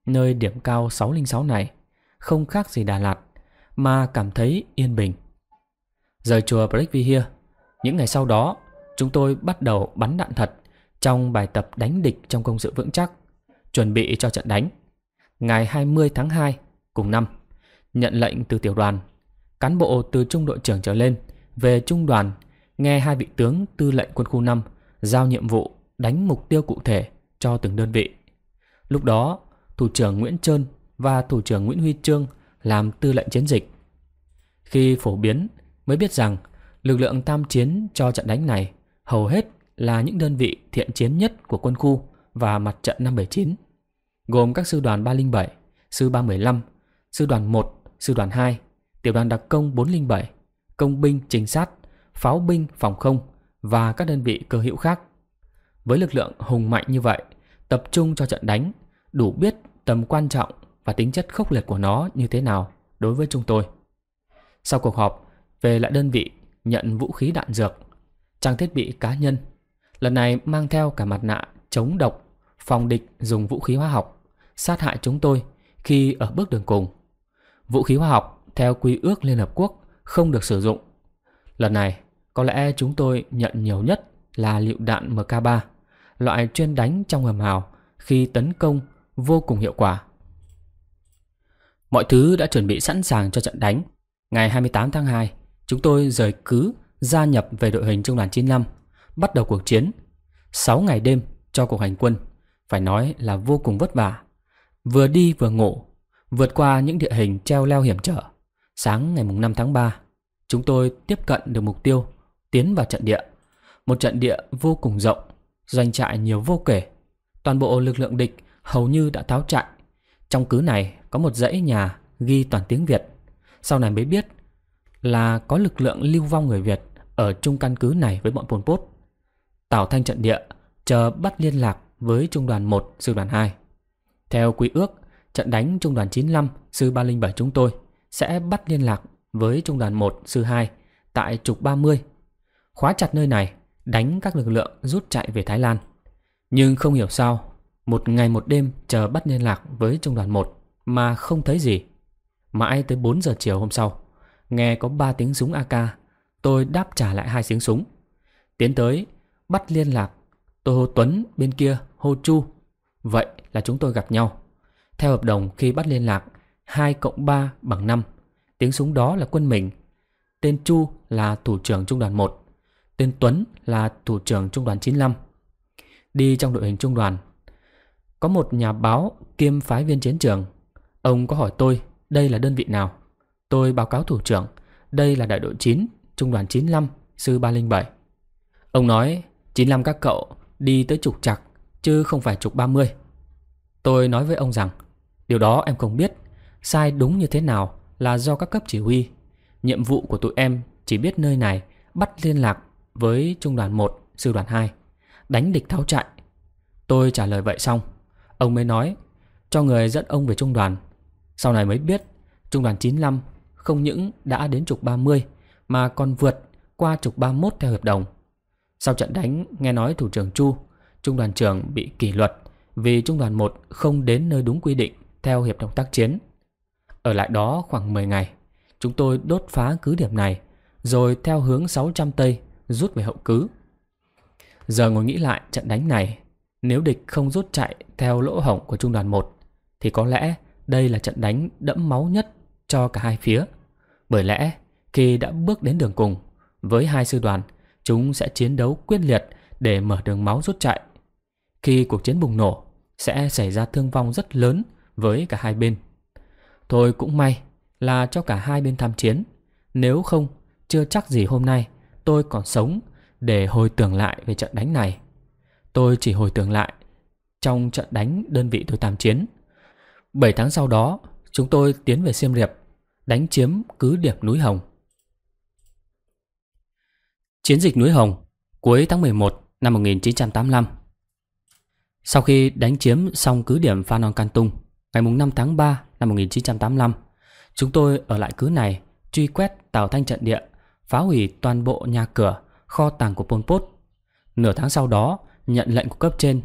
nơi điểm cao 606 này, không khác gì Đà Lạt, mà cảm thấy yên bình. Rời chùa Brickby Hill, những ngày sau đó, chúng tôi bắt đầu bắn đạn thật trong bài tập đánh địch trong công sự vững chắc, chuẩn bị cho trận đánh. Ngày 20 tháng 2 cùng năm, nhận lệnh từ tiểu đoàn, cán bộ từ trung đội trưởng trở lên về trung đoàn nghe hai vị tướng tư lệnh quân khu 5 giao nhiệm vụ đánh mục tiêu cụ thể cho từng đơn vị. Lúc đó, thủ trưởng Nguyễn Trơn và thủ trưởng Nguyễn Huy Trương làm tư lệnh chiến dịch. Khi phổ biến mới biết rằng lực lượng tam chiến cho trận đánh này hầu hết là những đơn vị thiện chiến nhất của quân khu và mặt trận 579, gồm các sư đoàn 307, sư 315, sư đoàn 1, sư đoàn 2, tiểu đoàn đặc công 407, công binh trinh sát, pháo binh phòng không và các đơn vị cơ hữu khác. Với lực lượng hùng mạnh như vậy, tập trung cho trận đánh, đủ biết tầm quan trọng và tính chất khốc liệt của nó như thế nào đối với chúng tôi. Sau cuộc họp, về lại đơn vị nhận vũ khí đạn dược, trang thiết bị cá nhân Lần này mang theo cả mặt nạ chống độc, phòng địch dùng vũ khí hóa học, sát hại chúng tôi khi ở bước đường cùng. Vũ khí hóa học theo quy ước Liên Hợp Quốc không được sử dụng. Lần này, có lẽ chúng tôi nhận nhiều nhất là lựu đạn MK3, loại chuyên đánh trong hầm hào khi tấn công vô cùng hiệu quả. Mọi thứ đã chuẩn bị sẵn sàng cho trận đánh. Ngày 28 tháng 2, chúng tôi rời cứ gia nhập về đội hình trung đoàn 95 bắt đầu cuộc chiến. 6 ngày đêm cho cuộc hành quân, phải nói là vô cùng vất vả. Vừa đi vừa ngủ, vượt qua những địa hình treo leo hiểm trở. Sáng ngày 5 tháng 3, chúng tôi tiếp cận được mục tiêu, tiến vào trận địa. Một trận địa vô cùng rộng, doanh trại nhiều vô kể. Toàn bộ lực lượng địch hầu như đã tháo chạy. Trong cứ này có một dãy nhà ghi toàn tiếng Việt. Sau này mới biết là có lực lượng lưu vong người Việt ở chung căn cứ này với bọn Pol Pot tạo Thanh trận địa chờ bắt liên lạc với trung đoàn 1 sư đoàn 2. Theo quy ước, trận đánh trung đoàn 95 sư 307 chúng tôi sẽ bắt liên lạc với trung đoàn 1 sư 2 tại trục 30. Khóa chặt nơi này, đánh các lực lượng rút chạy về Thái Lan. Nhưng không hiểu sao, một ngày một đêm chờ bắt liên lạc với trung đoàn 1 mà không thấy gì. Mãi tới 4 giờ chiều hôm sau, nghe có 3 tiếng súng AK, tôi đáp trả lại hai tiếng súng. Tiến tới, bắt liên lạc. Tôi hô Tuấn bên kia hô Chu. Vậy là chúng tôi gặp nhau. Theo hợp đồng khi bắt liên lạc, 2 cộng 3 bằng 5. Tiếng súng đó là quân mình. Tên Chu là thủ trưởng trung đoàn 1. Tên Tuấn là thủ trưởng trung đoàn 95. Đi trong đội hình trung đoàn. Có một nhà báo kiêm phái viên chiến trường. Ông có hỏi tôi đây là đơn vị nào. Tôi báo cáo thủ trưởng đây là đại đội 9, trung đoàn 95, sư 307. Ông nói 95 các cậu đi tới trục chặt chứ không phải trục 30. Tôi nói với ông rằng điều đó em không biết, sai đúng như thế nào là do các cấp chỉ huy. Nhiệm vụ của tụi em chỉ biết nơi này bắt liên lạc với trung đoàn 1, sư đoàn 2, đánh địch tháo chạy. Tôi trả lời vậy xong, ông mới nói cho người dẫn ông về trung đoàn. Sau này mới biết trung đoàn 95 không những đã đến trục 30 mà còn vượt qua trục 31 theo hợp đồng. Sau trận đánh, nghe nói thủ trưởng Chu, trung đoàn trưởng bị kỷ luật vì trung đoàn 1 không đến nơi đúng quy định theo hiệp đồng tác chiến. Ở lại đó khoảng 10 ngày, chúng tôi đốt phá cứ điểm này, rồi theo hướng 600 Tây rút về hậu cứ. Giờ ngồi nghĩ lại trận đánh này, nếu địch không rút chạy theo lỗ hổng của trung đoàn 1, thì có lẽ đây là trận đánh đẫm máu nhất cho cả hai phía. Bởi lẽ, khi đã bước đến đường cùng, với hai sư đoàn – chúng sẽ chiến đấu quyết liệt để mở đường máu rút chạy. Khi cuộc chiến bùng nổ, sẽ xảy ra thương vong rất lớn với cả hai bên. Thôi cũng may là cho cả hai bên tham chiến. Nếu không, chưa chắc gì hôm nay tôi còn sống để hồi tưởng lại về trận đánh này. Tôi chỉ hồi tưởng lại trong trận đánh đơn vị tôi tham chiến. bảy tháng sau đó, chúng tôi tiến về Siem Reap, đánh chiếm cứ điểm núi Hồng. Chiến dịch núi Hồng cuối tháng 11 năm 1985 Sau khi đánh chiếm xong cứ điểm Phanon Can Tung ngày 5 tháng 3 năm 1985 Chúng tôi ở lại cứ này truy quét tàu Thanh trận địa phá hủy toàn bộ nhà cửa, kho tàng của Pol Pot Nửa tháng sau đó nhận lệnh của cấp trên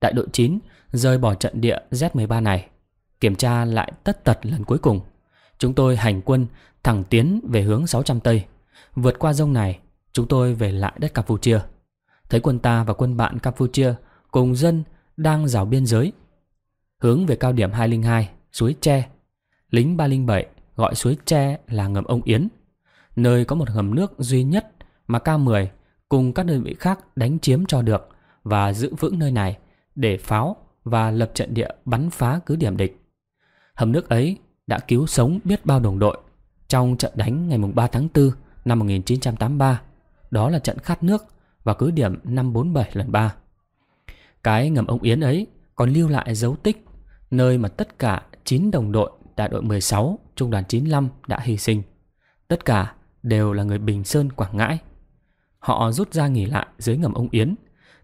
Đại đội 9 rời bỏ trận địa Z13 này Kiểm tra lại tất tật lần cuối cùng Chúng tôi hành quân thẳng tiến về hướng 600 Tây Vượt qua sông này Chúng tôi về lại đất Campuchia Thấy quân ta và quân bạn Campuchia Cùng dân đang rào biên giới Hướng về cao điểm 202 Suối Tre Lính 307 gọi suối Tre là ngầm ông Yến Nơi có một ngầm nước duy nhất Mà K-10 cùng các đơn vị khác đánh chiếm cho được Và giữ vững nơi này Để pháo và lập trận địa bắn phá cứ điểm địch Hầm nước ấy đã cứu sống biết bao đồng đội trong trận đánh ngày 3 tháng 4 năm 1983 đó là trận khát nước và cứ điểm 547 lần 3. Cái ngầm ông Yến ấy còn lưu lại dấu tích nơi mà tất cả 9 đồng đội đại đội 16, trung đoàn 95 đã hy sinh. Tất cả đều là người Bình Sơn, Quảng Ngãi. Họ rút ra nghỉ lại dưới ngầm ông Yến,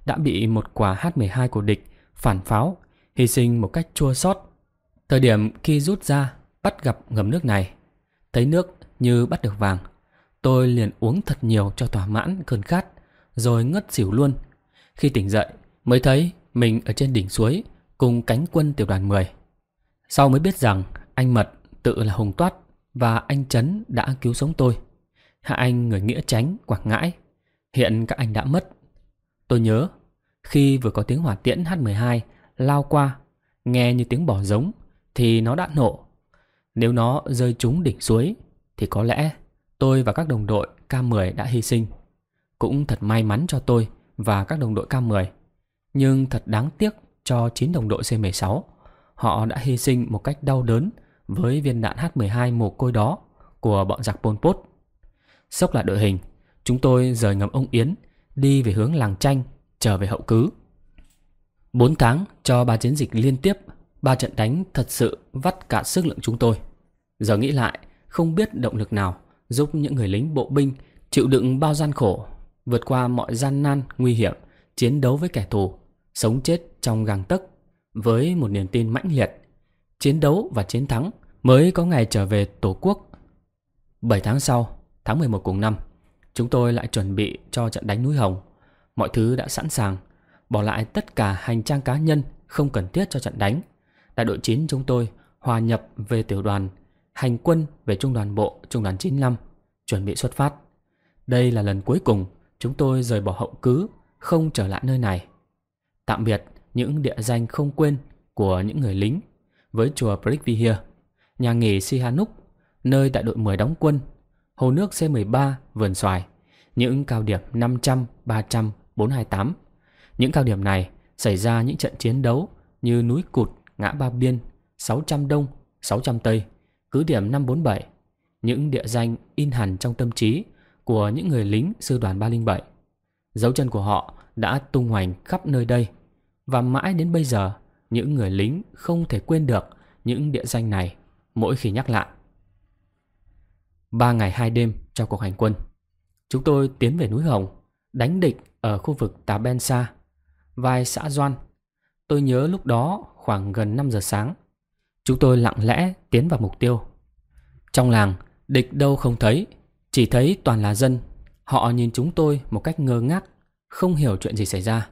đã bị một quả H-12 của địch phản pháo, hy sinh một cách chua xót. Thời điểm khi rút ra, bắt gặp ngầm nước này, thấy nước như bắt được vàng, Tôi liền uống thật nhiều cho thỏa mãn cơn khát, rồi ngất xỉu luôn. Khi tỉnh dậy, mới thấy mình ở trên đỉnh suối cùng cánh quân tiểu đoàn 10. Sau mới biết rằng anh Mật tự là hùng Toát và anh Trấn đã cứu sống tôi. Hạ anh người nghĩa tránh Quảng Ngãi. Hiện các anh đã mất. Tôi nhớ, khi vừa có tiếng hỏa tiễn H12 lao qua, nghe như tiếng bỏ giống, thì nó đã nổ. Nếu nó rơi trúng đỉnh suối, thì có lẽ tôi và các đồng đội K10 đã hy sinh. Cũng thật may mắn cho tôi và các đồng đội K10. Nhưng thật đáng tiếc cho 9 đồng đội C16. Họ đã hy sinh một cách đau đớn với viên đạn H12 mồ côi đó của bọn giặc Pol Pot. Sốc lại đội hình, chúng tôi rời ngầm ông Yến, đi về hướng làng tranh, trở về hậu cứ. 4 tháng cho ba chiến dịch liên tiếp, ba trận đánh thật sự vắt cả sức lượng chúng tôi. Giờ nghĩ lại, không biết động lực nào giúp những người lính bộ binh chịu đựng bao gian khổ, vượt qua mọi gian nan, nguy hiểm, chiến đấu với kẻ thù, sống chết trong gang tấc với một niềm tin mãnh liệt. Chiến đấu và chiến thắng mới có ngày trở về Tổ quốc. 7 tháng sau, tháng 11 cùng năm, chúng tôi lại chuẩn bị cho trận đánh núi Hồng. Mọi thứ đã sẵn sàng, bỏ lại tất cả hành trang cá nhân không cần thiết cho trận đánh. Đại đội 9 chúng tôi hòa nhập về tiểu đoàn hành quân về Trung đoàn Bộ Trung đoàn 95, chuẩn bị xuất phát. Đây là lần cuối cùng chúng tôi rời bỏ hậu cứ, không trở lại nơi này. Tạm biệt những địa danh không quên của những người lính với chùa Prithvihir, nhà nghỉ Sihanouk, nơi đại đội 10 đóng quân, hồ nước C13, vườn xoài, những cao điểm 500, 300, 428. Những cao điểm này xảy ra những trận chiến đấu như núi Cụt, ngã Ba Biên, 600 Đông, 600 Tây – cứ điểm 547, những địa danh in hẳn trong tâm trí của những người lính sư đoàn 307. Dấu chân của họ đã tung hoành khắp nơi đây và mãi đến bây giờ những người lính không thể quên được những địa danh này mỗi khi nhắc lại. Ba ngày hai đêm trong cuộc hành quân, chúng tôi tiến về núi Hồng, đánh địch ở khu vực Tà Ben Sa, vài xã Doan. Tôi nhớ lúc đó khoảng gần 5 giờ sáng, Chúng tôi lặng lẽ tiến vào mục tiêu Trong làng địch đâu không thấy Chỉ thấy toàn là dân Họ nhìn chúng tôi một cách ngơ ngác Không hiểu chuyện gì xảy ra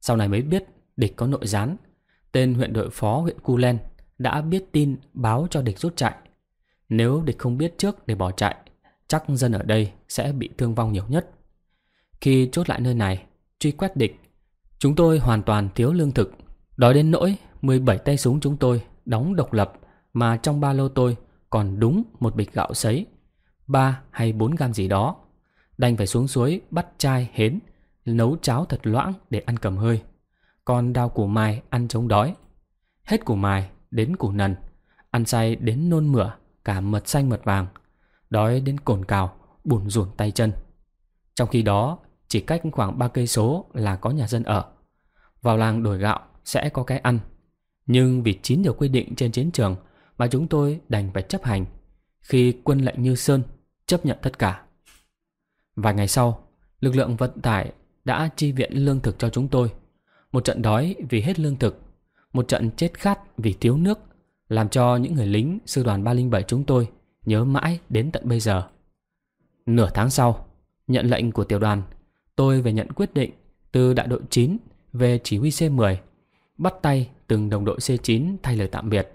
Sau này mới biết địch có nội gián Tên huyện đội phó huyện Cu Len Đã biết tin báo cho địch rút chạy Nếu địch không biết trước để bỏ chạy Chắc dân ở đây sẽ bị thương vong nhiều nhất Khi chốt lại nơi này Truy quét địch Chúng tôi hoàn toàn thiếu lương thực Đói đến nỗi 17 tay súng chúng tôi đóng độc lập mà trong ba lô tôi còn đúng một bịch gạo sấy, ba hay bốn gam gì đó. Đành phải xuống suối bắt chai hến, nấu cháo thật loãng để ăn cầm hơi. Còn đào củ mài ăn chống đói. Hết củ mài đến củ nần, ăn say đến nôn mửa cả mật xanh mật vàng, đói đến cồn cào, bùn rủn tay chân. Trong khi đó, chỉ cách khoảng ba cây số là có nhà dân ở. Vào làng đổi gạo sẽ có cái ăn, nhưng vì chín điều quy định trên chiến trường mà chúng tôi đành phải chấp hành khi quân lệnh như Sơn chấp nhận tất cả. Vài ngày sau, lực lượng vận tải đã chi viện lương thực cho chúng tôi. Một trận đói vì hết lương thực, một trận chết khát vì thiếu nước, làm cho những người lính sư đoàn 307 chúng tôi nhớ mãi đến tận bây giờ. Nửa tháng sau, nhận lệnh của tiểu đoàn, tôi về nhận quyết định từ đại đội 9 về chỉ huy C10, bắt tay từng đồng đội C9 thay lời tạm biệt.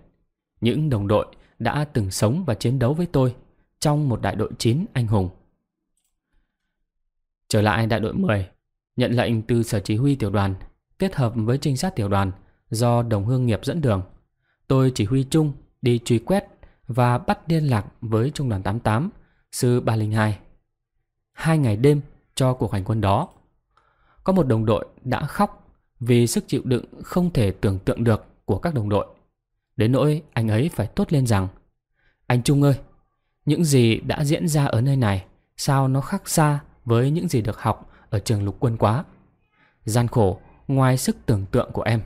Những đồng đội đã từng sống và chiến đấu với tôi trong một đại đội 9 anh hùng. Trở lại đại đội 10, nhận lệnh từ sở chỉ huy tiểu đoàn, kết hợp với trinh sát tiểu đoàn do đồng hương nghiệp dẫn đường. Tôi chỉ huy chung đi truy quét và bắt liên lạc với trung đoàn 88, sư 302. Hai ngày đêm cho cuộc hành quân đó. Có một đồng đội đã khóc vì sức chịu đựng không thể tưởng tượng được của các đồng đội. Đến nỗi anh ấy phải tốt lên rằng Anh Trung ơi, những gì đã diễn ra ở nơi này sao nó khác xa với những gì được học ở trường lục quân quá. Gian khổ ngoài sức tưởng tượng của em.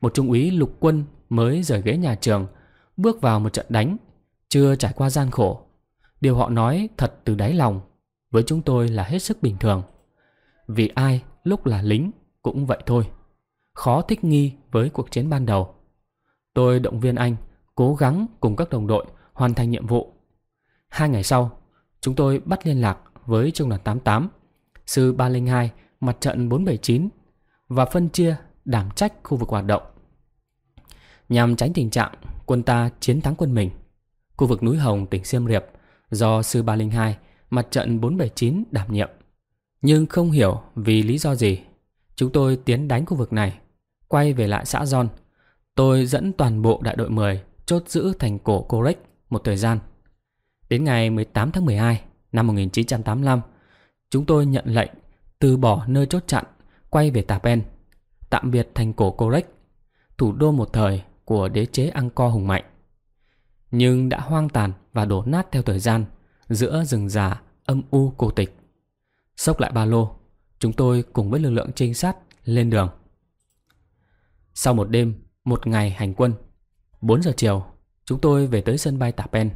Một trung úy lục quân mới rời ghế nhà trường, bước vào một trận đánh, chưa trải qua gian khổ. Điều họ nói thật từ đáy lòng, với chúng tôi là hết sức bình thường. Vì ai lúc là lính cũng vậy thôi. Khó thích nghi với cuộc chiến ban đầu. Tôi động viên anh cố gắng cùng các đồng đội hoàn thành nhiệm vụ. Hai ngày sau, chúng tôi bắt liên lạc với trung đoàn 88, sư 302, mặt trận 479 và phân chia đảm trách khu vực hoạt động. Nhằm tránh tình trạng quân ta chiến thắng quân mình, khu vực núi Hồng tỉnh siêm riệp do sư 302, mặt trận 479 đảm nhiệm. Nhưng không hiểu vì lý do gì Chúng tôi tiến đánh khu vực này, quay về lại xã Gion. Tôi dẫn toàn bộ đại đội 10 chốt giữ thành cổ Correct một thời gian. Đến ngày 18 tháng 12 năm 1985, chúng tôi nhận lệnh từ bỏ nơi chốt chặn, quay về Tà Pen, tạm biệt thành cổ Correct, thủ đô một thời của đế chế Angkor hùng mạnh. Nhưng đã hoang tàn và đổ nát theo thời gian giữa rừng già âm u cô tịch. Xốc lại ba lô, chúng tôi cùng với lực lượng trinh sát lên đường. Sau một đêm, một ngày hành quân, 4 giờ chiều, chúng tôi về tới sân bay Tà Pen.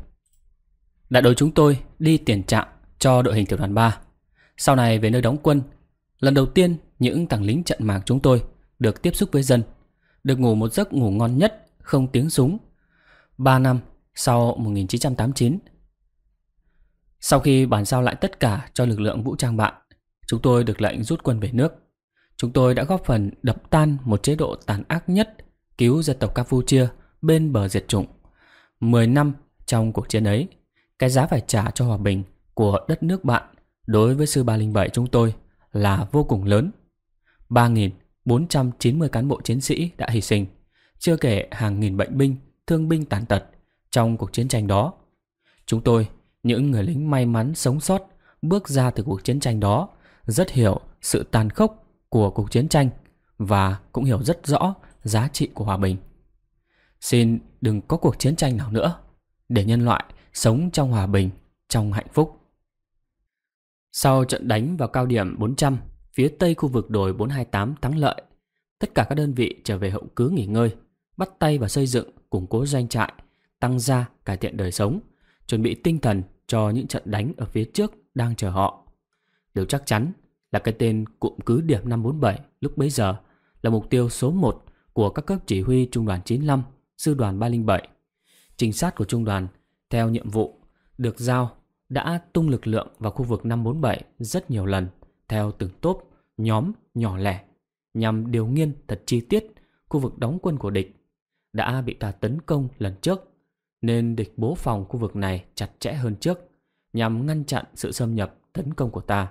Đại đội chúng tôi đi tiền trạng cho đội hình tiểu đoàn 3. Sau này về nơi đóng quân, lần đầu tiên những tàng lính trận mạc chúng tôi được tiếp xúc với dân, được ngủ một giấc ngủ ngon nhất, không tiếng súng. 3 năm sau 1989. Sau khi bàn giao lại tất cả cho lực lượng vũ trang bạn, Chúng tôi được lệnh rút quân về nước. Chúng tôi đã góp phần đập tan một chế độ tàn ác nhất cứu dân tộc Campuchia bên bờ diệt chủng. 10 năm trong cuộc chiến ấy, cái giá phải trả cho hòa bình của đất nước bạn đối với sư 307 chúng tôi là vô cùng lớn. 3.490 cán bộ chiến sĩ đã hy sinh, chưa kể hàng nghìn bệnh binh, thương binh tàn tật trong cuộc chiến tranh đó. Chúng tôi, những người lính may mắn sống sót, bước ra từ cuộc chiến tranh đó rất hiểu sự tàn khốc của cuộc chiến tranh và cũng hiểu rất rõ giá trị của hòa bình. Xin đừng có cuộc chiến tranh nào nữa để nhân loại sống trong hòa bình, trong hạnh phúc. Sau trận đánh vào cao điểm 400 phía tây khu vực đồi 428 thắng lợi, tất cả các đơn vị trở về hậu cứ nghỉ ngơi, bắt tay vào xây dựng, củng cố doanh trại, tăng gia, cải thiện đời sống, chuẩn bị tinh thần cho những trận đánh ở phía trước đang chờ họ đều chắc chắn là cái tên cụm cứ điểm 547 lúc bấy giờ là mục tiêu số 1 của các cấp chỉ huy Trung đoàn 95, Sư đoàn 307. Trinh sát của Trung đoàn theo nhiệm vụ được giao đã tung lực lượng vào khu vực 547 rất nhiều lần theo từng tốp, nhóm nhỏ lẻ nhằm điều nghiên thật chi tiết khu vực đóng quân của địch đã bị ta tấn công lần trước nên địch bố phòng khu vực này chặt chẽ hơn trước nhằm ngăn chặn sự xâm nhập tấn công của ta.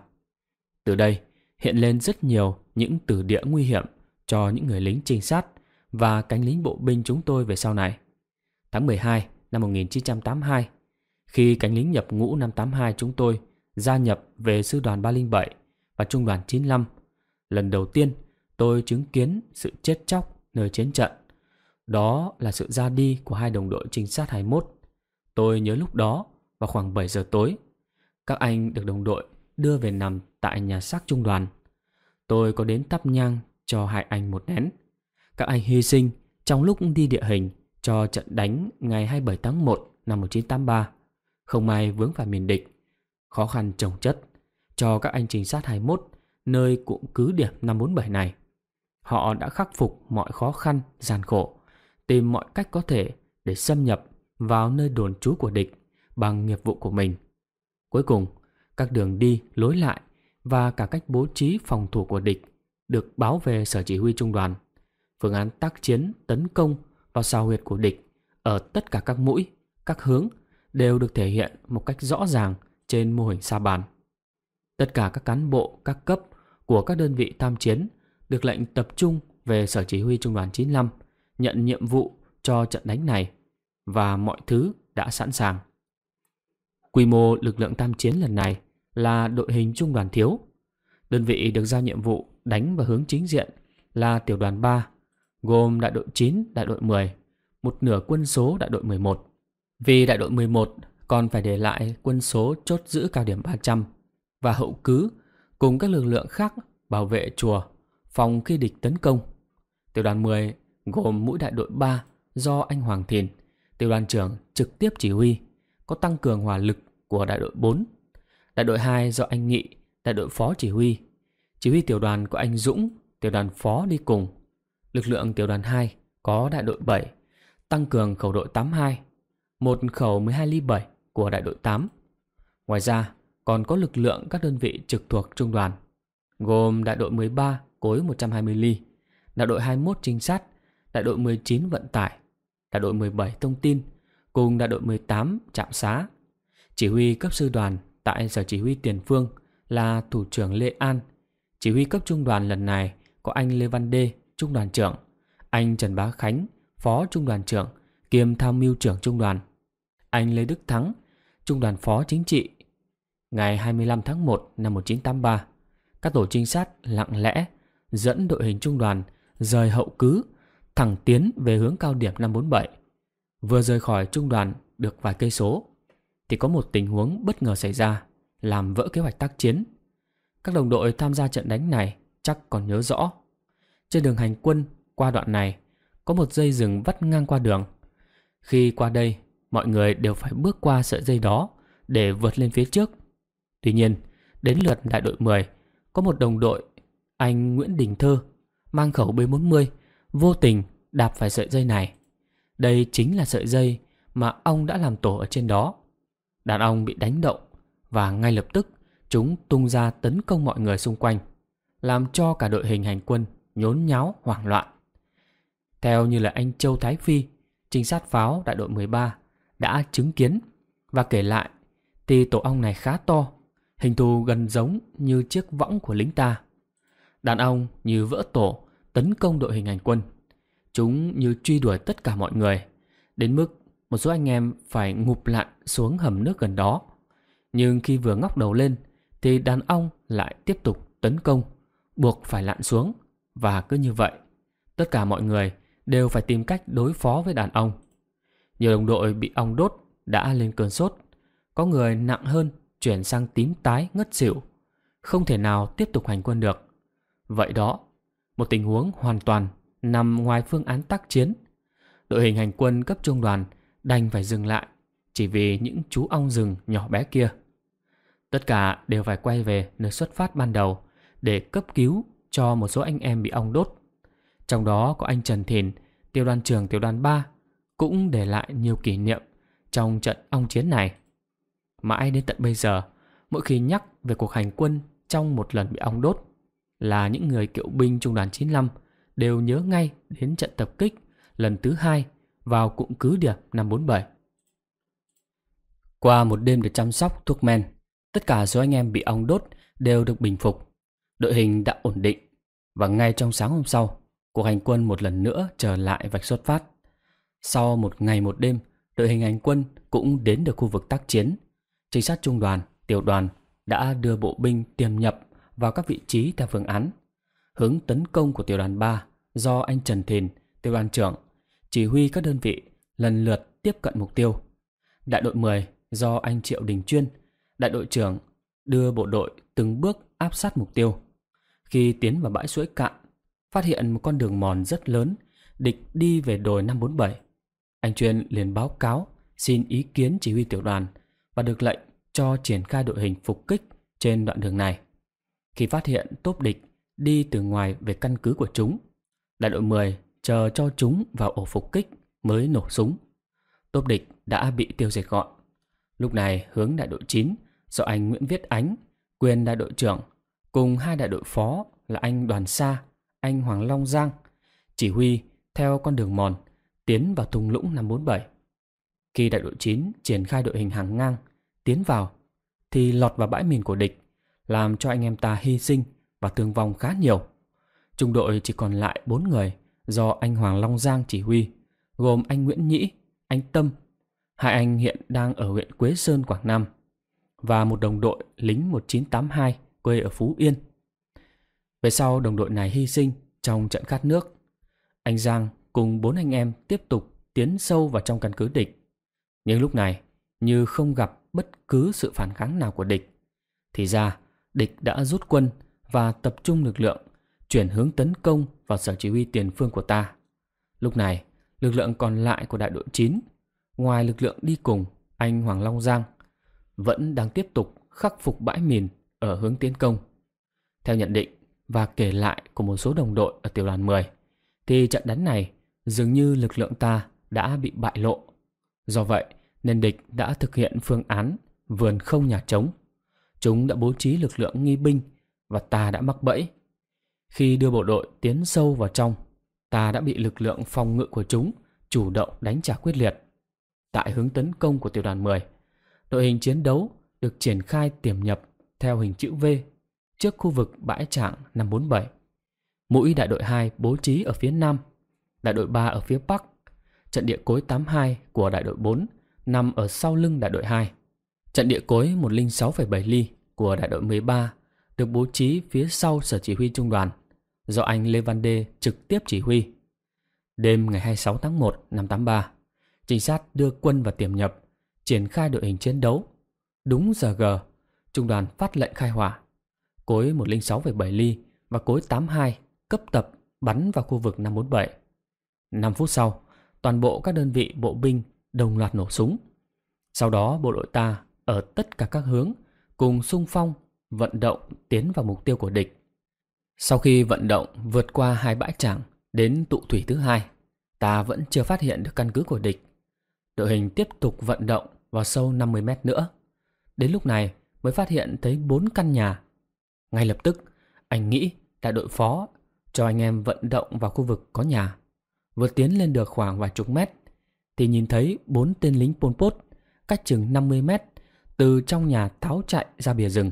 Từ đây, hiện lên rất nhiều những từ địa nguy hiểm cho những người lính trinh sát và cánh lính bộ binh chúng tôi về sau này. Tháng 12 năm 1982, khi cánh lính nhập ngũ năm 82 chúng tôi gia nhập về sư đoàn 307 và trung đoàn 95, lần đầu tiên tôi chứng kiến sự chết chóc nơi chiến trận. Đó là sự ra đi của hai đồng đội trinh sát 21. Tôi nhớ lúc đó vào khoảng 7 giờ tối, các anh được đồng đội đưa về nằm tại nhà xác trung đoàn. Tôi có đến thắp nhang cho hai anh một nén. Các anh hy sinh trong lúc đi địa hình cho trận đánh ngày 27 tháng 1 năm 1983. Không may vướng phải miền địch, khó khăn trồng chất cho các anh trinh sát 21 nơi cụm cứ điểm 547 này. Họ đã khắc phục mọi khó khăn, gian khổ, tìm mọi cách có thể để xâm nhập vào nơi đồn trú của địch bằng nghiệp vụ của mình. Cuối cùng, các đường đi, lối lại và cả cách bố trí phòng thủ của địch được báo về sở chỉ huy trung đoàn. Phương án tác chiến, tấn công vào sao huyệt của địch ở tất cả các mũi, các hướng đều được thể hiện một cách rõ ràng trên mô hình sa bàn. Tất cả các cán bộ, các cấp của các đơn vị tham chiến được lệnh tập trung về sở chỉ huy trung đoàn 95 nhận nhiệm vụ cho trận đánh này và mọi thứ đã sẵn sàng. Quy mô lực lượng tham chiến lần này là đội hình trung đoàn thiếu. Đơn vị được giao nhiệm vụ đánh vào hướng chính diện là tiểu đoàn 3, gồm đại đội 9, đại đội 10, một nửa quân số đại đội 11. Vì đại đội 11 còn phải để lại quân số chốt giữ cao điểm 300 và hậu cứ cùng các lực lượng khác bảo vệ chùa, phòng khi địch tấn công. Tiểu đoàn 10 gồm mũi đại đội 3 do anh Hoàng Thìn, tiểu đoàn trưởng trực tiếp chỉ huy, có tăng cường hỏa lực của đại đội 4 đại đội 2 do anh Nghị, đại đội phó chỉ huy. Chỉ huy tiểu đoàn có anh Dũng, tiểu đoàn phó đi cùng. Lực lượng tiểu đoàn 2 có đại đội 7, tăng cường khẩu đội 82, một khẩu 12 ly 7 của đại đội 8. Ngoài ra, còn có lực lượng các đơn vị trực thuộc trung đoàn, gồm đại đội 13 cối 120 ly, đại đội 21 trinh sát, đại đội 19 vận tải, đại đội 17 thông tin, cùng đại đội 18 trạm xá, chỉ huy cấp sư đoàn tại Sở Chỉ huy Tiền Phương là Thủ trưởng Lê An. Chỉ huy cấp trung đoàn lần này có anh Lê Văn Đê, trung đoàn trưởng, anh Trần Bá Khánh, phó trung đoàn trưởng, kiêm tham mưu trưởng trung đoàn, anh Lê Đức Thắng, trung đoàn phó chính trị. Ngày 25 tháng 1 năm 1983, các tổ trinh sát lặng lẽ dẫn đội hình trung đoàn rời hậu cứ, thẳng tiến về hướng cao điểm 547. Vừa rời khỏi trung đoàn được vài cây số, thì có một tình huống bất ngờ xảy ra, làm vỡ kế hoạch tác chiến. Các đồng đội tham gia trận đánh này chắc còn nhớ rõ. Trên đường hành quân qua đoạn này, có một dây rừng vắt ngang qua đường. Khi qua đây, mọi người đều phải bước qua sợi dây đó để vượt lên phía trước. Tuy nhiên, đến lượt đại đội 10, có một đồng đội, anh Nguyễn Đình Thơ, mang khẩu B40, vô tình đạp phải sợi dây này. Đây chính là sợi dây mà ông đã làm tổ ở trên đó. Đàn ông bị đánh động và ngay lập tức chúng tung ra tấn công mọi người xung quanh, làm cho cả đội hình hành quân nhốn nháo hoảng loạn. Theo như là anh Châu Thái Phi, trinh sát pháo đại đội 13 đã chứng kiến và kể lại thì tổ ong này khá to, hình thù gần giống như chiếc võng của lính ta. Đàn ong như vỡ tổ tấn công đội hình hành quân. Chúng như truy đuổi tất cả mọi người, đến mức một số anh em phải ngụp lặn xuống hầm nước gần đó. Nhưng khi vừa ngóc đầu lên thì đàn ong lại tiếp tục tấn công, buộc phải lặn xuống và cứ như vậy. Tất cả mọi người đều phải tìm cách đối phó với đàn ong. Nhiều đồng đội bị ong đốt đã lên cơn sốt, có người nặng hơn chuyển sang tím tái ngất xỉu, không thể nào tiếp tục hành quân được. Vậy đó, một tình huống hoàn toàn nằm ngoài phương án tác chiến. Đội hình hành quân cấp trung đoàn đành phải dừng lại chỉ vì những chú ong rừng nhỏ bé kia. Tất cả đều phải quay về nơi xuất phát ban đầu để cấp cứu cho một số anh em bị ong đốt. Trong đó có anh Trần Thìn, tiểu đoàn trưởng tiểu đoàn 3 cũng để lại nhiều kỷ niệm trong trận ong chiến này. Mãi đến tận bây giờ, mỗi khi nhắc về cuộc hành quân trong một lần bị ong đốt là những người cựu binh trung đoàn 95 đều nhớ ngay đến trận tập kích lần thứ hai vào cụm cứ điểm 547. Qua một đêm được chăm sóc thuốc men, tất cả số anh em bị ong đốt đều được bình phục. Đội hình đã ổn định và ngay trong sáng hôm sau, cuộc hành quân một lần nữa trở lại vạch xuất phát. Sau một ngày một đêm, đội hình hành quân cũng đến được khu vực tác chiến. Trinh sát trung đoàn, tiểu đoàn đã đưa bộ binh tiềm nhập vào các vị trí theo phương án. Hướng tấn công của tiểu đoàn 3 do anh Trần Thìn, tiểu đoàn trưởng chỉ huy các đơn vị lần lượt tiếp cận mục tiêu. Đại đội 10 do anh Triệu Đình Chuyên, đại đội trưởng, đưa bộ đội từng bước áp sát mục tiêu. Khi tiến vào bãi suối cạn, phát hiện một con đường mòn rất lớn, địch đi về đồi 547. Anh Chuyên liền báo cáo, xin ý kiến chỉ huy tiểu đoàn và được lệnh cho triển khai đội hình phục kích trên đoạn đường này. Khi phát hiện tốp địch đi từ ngoài về căn cứ của chúng, đại đội 10 chờ cho chúng vào ổ phục kích mới nổ súng. Tốp địch đã bị tiêu diệt gọn. Lúc này hướng đại đội 9 do anh Nguyễn Viết Ánh, quyền đại đội trưởng, cùng hai đại đội phó là anh Đoàn Sa, anh Hoàng Long Giang, chỉ huy theo con đường mòn tiến vào thung lũng 547. Khi đại đội 9 triển khai đội hình hàng ngang, tiến vào, thì lọt vào bãi mìn của địch, làm cho anh em ta hy sinh và thương vong khá nhiều. Trung đội chỉ còn lại 4 người do anh Hoàng Long Giang chỉ huy, gồm anh Nguyễn Nhĩ, anh Tâm. Hai anh hiện đang ở huyện Quế Sơn, Quảng Nam và một đồng đội lính 1982 quê ở Phú Yên. Về sau đồng đội này hy sinh trong trận khát nước. Anh Giang cùng bốn anh em tiếp tục tiến sâu vào trong căn cứ địch. Nhưng lúc này như không gặp bất cứ sự phản kháng nào của địch. Thì ra địch đã rút quân và tập trung lực lượng chuyển hướng tấn công vào sở chỉ huy tiền phương của ta. Lúc này, lực lượng còn lại của đại đội 9, ngoài lực lượng đi cùng anh Hoàng Long Giang, vẫn đang tiếp tục khắc phục bãi mìn ở hướng tiến công. Theo nhận định và kể lại của một số đồng đội ở tiểu đoàn 10, thì trận đánh này dường như lực lượng ta đã bị bại lộ. Do vậy, nên địch đã thực hiện phương án vườn không nhà trống. Chúng đã bố trí lực lượng nghi binh và ta đã mắc bẫy khi đưa bộ đội tiến sâu vào trong, ta đã bị lực lượng phòng ngự của chúng chủ động đánh trả quyết liệt. Tại hướng tấn công của tiểu đoàn 10, đội hình chiến đấu được triển khai tiềm nhập theo hình chữ V trước khu vực bãi trạng 547. Mũi đại đội 2 bố trí ở phía nam, đại đội 3 ở phía bắc, trận địa cối 82 của đại đội 4 nằm ở sau lưng đại đội 2. Trận địa cối 106,7 ly của đại đội 13 được bố trí phía sau sở chỉ huy trung đoàn do anh Lê Văn Đê trực tiếp chỉ huy. Đêm ngày 26 tháng 1 năm 83, trinh sát đưa quân vào tiềm nhập, triển khai đội hình chiến đấu. Đúng giờ G, trung đoàn phát lệnh khai hỏa. Cối 106,7 ly và cối 82 cấp tập bắn vào khu vực 547. 5 phút sau, toàn bộ các đơn vị bộ binh đồng loạt nổ súng. Sau đó bộ đội ta ở tất cả các hướng cùng sung phong vận động tiến vào mục tiêu của địch. Sau khi vận động vượt qua hai bãi trảng đến tụ thủy thứ hai, ta vẫn chưa phát hiện được căn cứ của địch. Đội hình tiếp tục vận động vào sâu 50 mét nữa. Đến lúc này mới phát hiện thấy bốn căn nhà. Ngay lập tức, anh nghĩ đại đội phó cho anh em vận động vào khu vực có nhà. Vừa tiến lên được khoảng vài chục mét, thì nhìn thấy bốn tên lính Pol Pot cách chừng 50 mét từ trong nhà tháo chạy ra bìa rừng.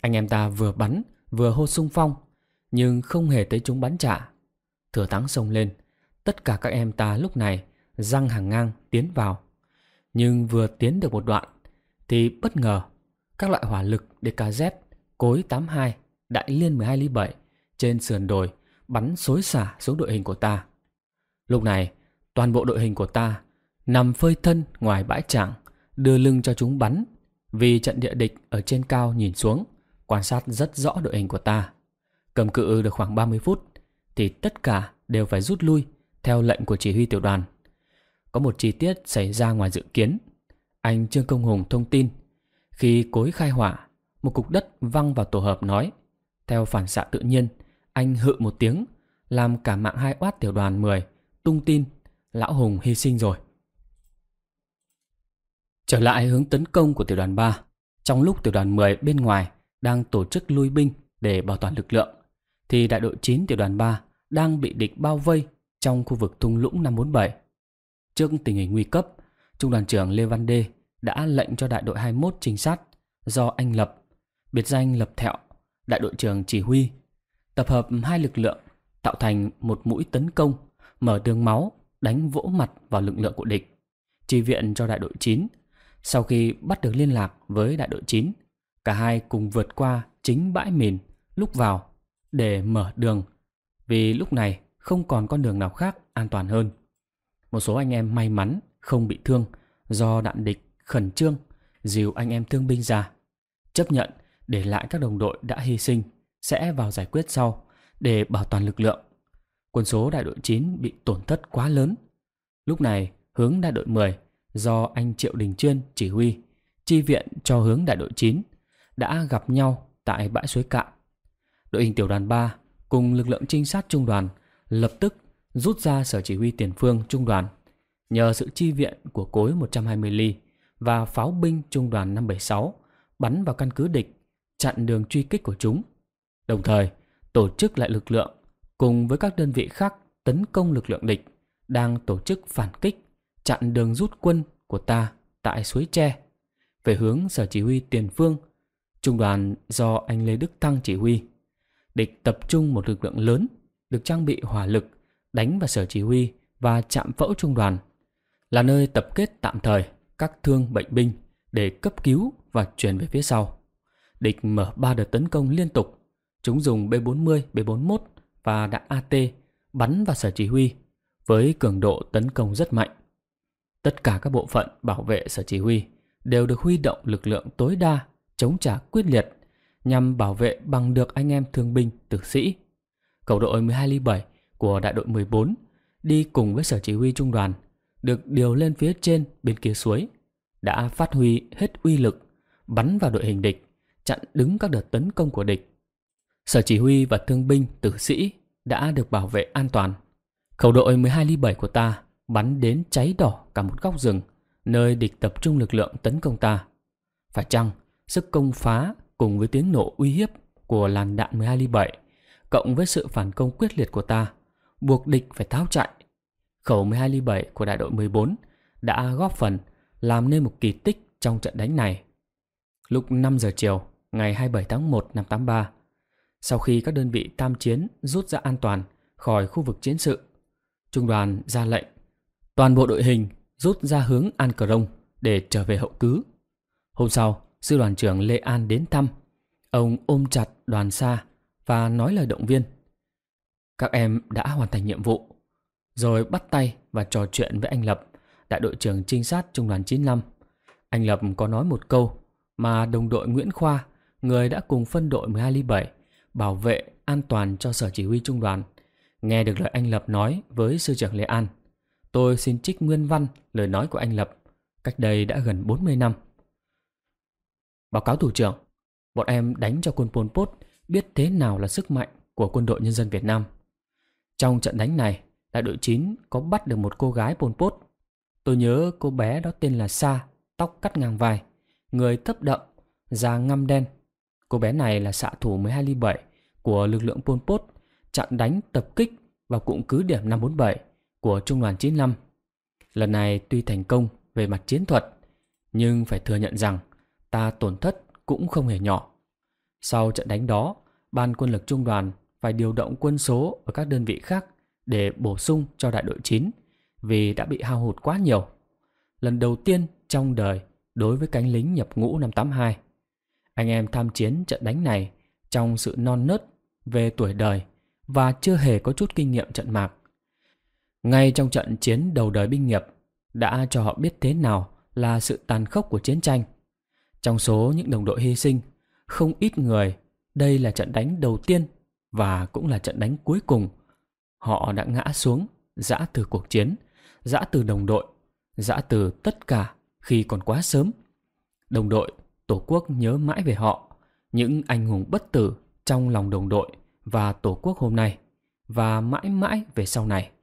Anh em ta vừa bắn vừa hô sung phong nhưng không hề thấy chúng bắn trả. Thừa thắng xông lên, tất cả các em ta lúc này răng hàng ngang tiến vào. Nhưng vừa tiến được một đoạn thì bất ngờ các loại hỏa lực DKZ cối 82 đại liên 12 ly 7 trên sườn đồi bắn xối xả xuống đội hình của ta. Lúc này, toàn bộ đội hình của ta nằm phơi thân ngoài bãi trạng, đưa lưng cho chúng bắn vì trận địa địch ở trên cao nhìn xuống, quan sát rất rõ đội hình của ta. Cầm cự được khoảng 30 phút thì tất cả đều phải rút lui theo lệnh của chỉ huy tiểu đoàn. Có một chi tiết xảy ra ngoài dự kiến. Anh Trương Công Hùng thông tin khi cối khai hỏa, một cục đất văng vào tổ hợp nói. Theo phản xạ tự nhiên, anh hự một tiếng, làm cả mạng hai oát tiểu đoàn 10 tung tin lão Hùng hy sinh rồi. Trở lại hướng tấn công của tiểu đoàn 3, trong lúc tiểu đoàn 10 bên ngoài đang tổ chức lui binh để bảo toàn lực lượng thì đại đội 9 tiểu đoàn 3 đang bị địch bao vây trong khu vực thung lũng 547. Trước tình hình nguy cấp, Trung đoàn trưởng Lê Văn Đê đã lệnh cho đại đội 21 trinh sát do anh Lập, biệt danh Lập Thẹo, đại đội trưởng chỉ huy, tập hợp hai lực lượng tạo thành một mũi tấn công, mở đường máu, đánh vỗ mặt vào lực lượng của địch, chi viện cho đại đội 9. Sau khi bắt được liên lạc với đại đội 9, cả hai cùng vượt qua chính bãi mìn lúc vào để mở đường vì lúc này không còn con đường nào khác an toàn hơn. Một số anh em may mắn không bị thương do đạn địch khẩn trương dìu anh em thương binh ra, chấp nhận để lại các đồng đội đã hy sinh sẽ vào giải quyết sau để bảo toàn lực lượng. Quân số đại đội 9 bị tổn thất quá lớn. Lúc này hướng đại đội 10 do anh Triệu Đình Chuyên chỉ huy chi viện cho hướng đại đội 9 đã gặp nhau tại bãi suối cạn đội hình tiểu đoàn 3 cùng lực lượng trinh sát trung đoàn lập tức rút ra sở chỉ huy tiền phương trung đoàn. Nhờ sự chi viện của cối 120 ly và pháo binh trung đoàn 576 bắn vào căn cứ địch, chặn đường truy kích của chúng. Đồng thời, tổ chức lại lực lượng cùng với các đơn vị khác tấn công lực lượng địch đang tổ chức phản kích, chặn đường rút quân của ta tại suối Tre về hướng sở chỉ huy tiền phương. Trung đoàn do anh Lê Đức Thăng chỉ huy địch tập trung một lực lượng lớn được trang bị hỏa lực đánh vào sở chỉ huy và chạm phẫu trung đoàn là nơi tập kết tạm thời các thương bệnh binh để cấp cứu và chuyển về phía sau. Địch mở ba đợt tấn công liên tục. Chúng dùng B-40, B-41 và đạn AT bắn vào sở chỉ huy với cường độ tấn công rất mạnh. Tất cả các bộ phận bảo vệ sở chỉ huy đều được huy động lực lượng tối đa chống trả quyết liệt nhằm bảo vệ bằng được anh em thương binh, tử sĩ. Cầu đội 12 ly 7 của đại đội 14 đi cùng với sở chỉ huy trung đoàn được điều lên phía trên bên kia suối đã phát huy hết uy lực bắn vào đội hình địch chặn đứng các đợt tấn công của địch. Sở chỉ huy và thương binh, tử sĩ đã được bảo vệ an toàn. Khẩu đội 12 ly 7 của ta bắn đến cháy đỏ cả một góc rừng nơi địch tập trung lực lượng tấn công ta. Phải chăng sức công phá cùng với tiếng nổ uy hiếp của làn đạn 12 ly 7, cộng với sự phản công quyết liệt của ta, buộc địch phải tháo chạy. Khẩu 12 ly 7 của đại đội 14 đã góp phần làm nên một kỳ tích trong trận đánh này. Lúc 5 giờ chiều, ngày 27 tháng 1 năm 83, sau khi các đơn vị tam chiến rút ra an toàn khỏi khu vực chiến sự, trung đoàn ra lệnh toàn bộ đội hình rút ra hướng An Cờ Rông để trở về hậu cứ. Hôm sau, sư đoàn trưởng Lê An đến thăm. Ông ôm chặt đoàn xa và nói lời động viên. Các em đã hoàn thành nhiệm vụ. Rồi bắt tay và trò chuyện với anh Lập, đại đội trưởng trinh sát trung đoàn 95. Anh Lập có nói một câu mà đồng đội Nguyễn Khoa, người đã cùng phân đội ly 1207, bảo vệ an toàn cho sở chỉ huy trung đoàn. Nghe được lời anh Lập nói với sư trưởng Lê An, tôi xin trích nguyên văn lời nói của anh Lập cách đây đã gần 40 năm. Báo cáo thủ trưởng, bọn em đánh cho quân Pol Pot biết thế nào là sức mạnh của quân đội nhân dân Việt Nam. Trong trận đánh này, đại đội 9 có bắt được một cô gái Pol Pot. Tôi nhớ cô bé đó tên là Sa, tóc cắt ngang vai, người thấp đậm, da ngăm đen. Cô bé này là xạ thủ 12 ly 7 của lực lượng Pol Pot chặn đánh tập kích vào cụm cứ điểm 547 của Trung đoàn 95. Lần này tuy thành công về mặt chiến thuật, nhưng phải thừa nhận rằng ta tổn thất cũng không hề nhỏ. Sau trận đánh đó, ban quân lực trung đoàn phải điều động quân số ở các đơn vị khác để bổ sung cho đại đội 9 vì đã bị hao hụt quá nhiều. Lần đầu tiên trong đời đối với cánh lính nhập ngũ năm 82. Anh em tham chiến trận đánh này trong sự non nớt về tuổi đời và chưa hề có chút kinh nghiệm trận mạc. Ngay trong trận chiến đầu đời binh nghiệp đã cho họ biết thế nào là sự tàn khốc của chiến tranh trong số những đồng đội hy sinh, không ít người, đây là trận đánh đầu tiên và cũng là trận đánh cuối cùng. Họ đã ngã xuống, dã từ cuộc chiến, dã từ đồng đội, dã từ tất cả khi còn quá sớm. Đồng đội, Tổ quốc nhớ mãi về họ, những anh hùng bất tử trong lòng đồng đội và Tổ quốc hôm nay và mãi mãi về sau này.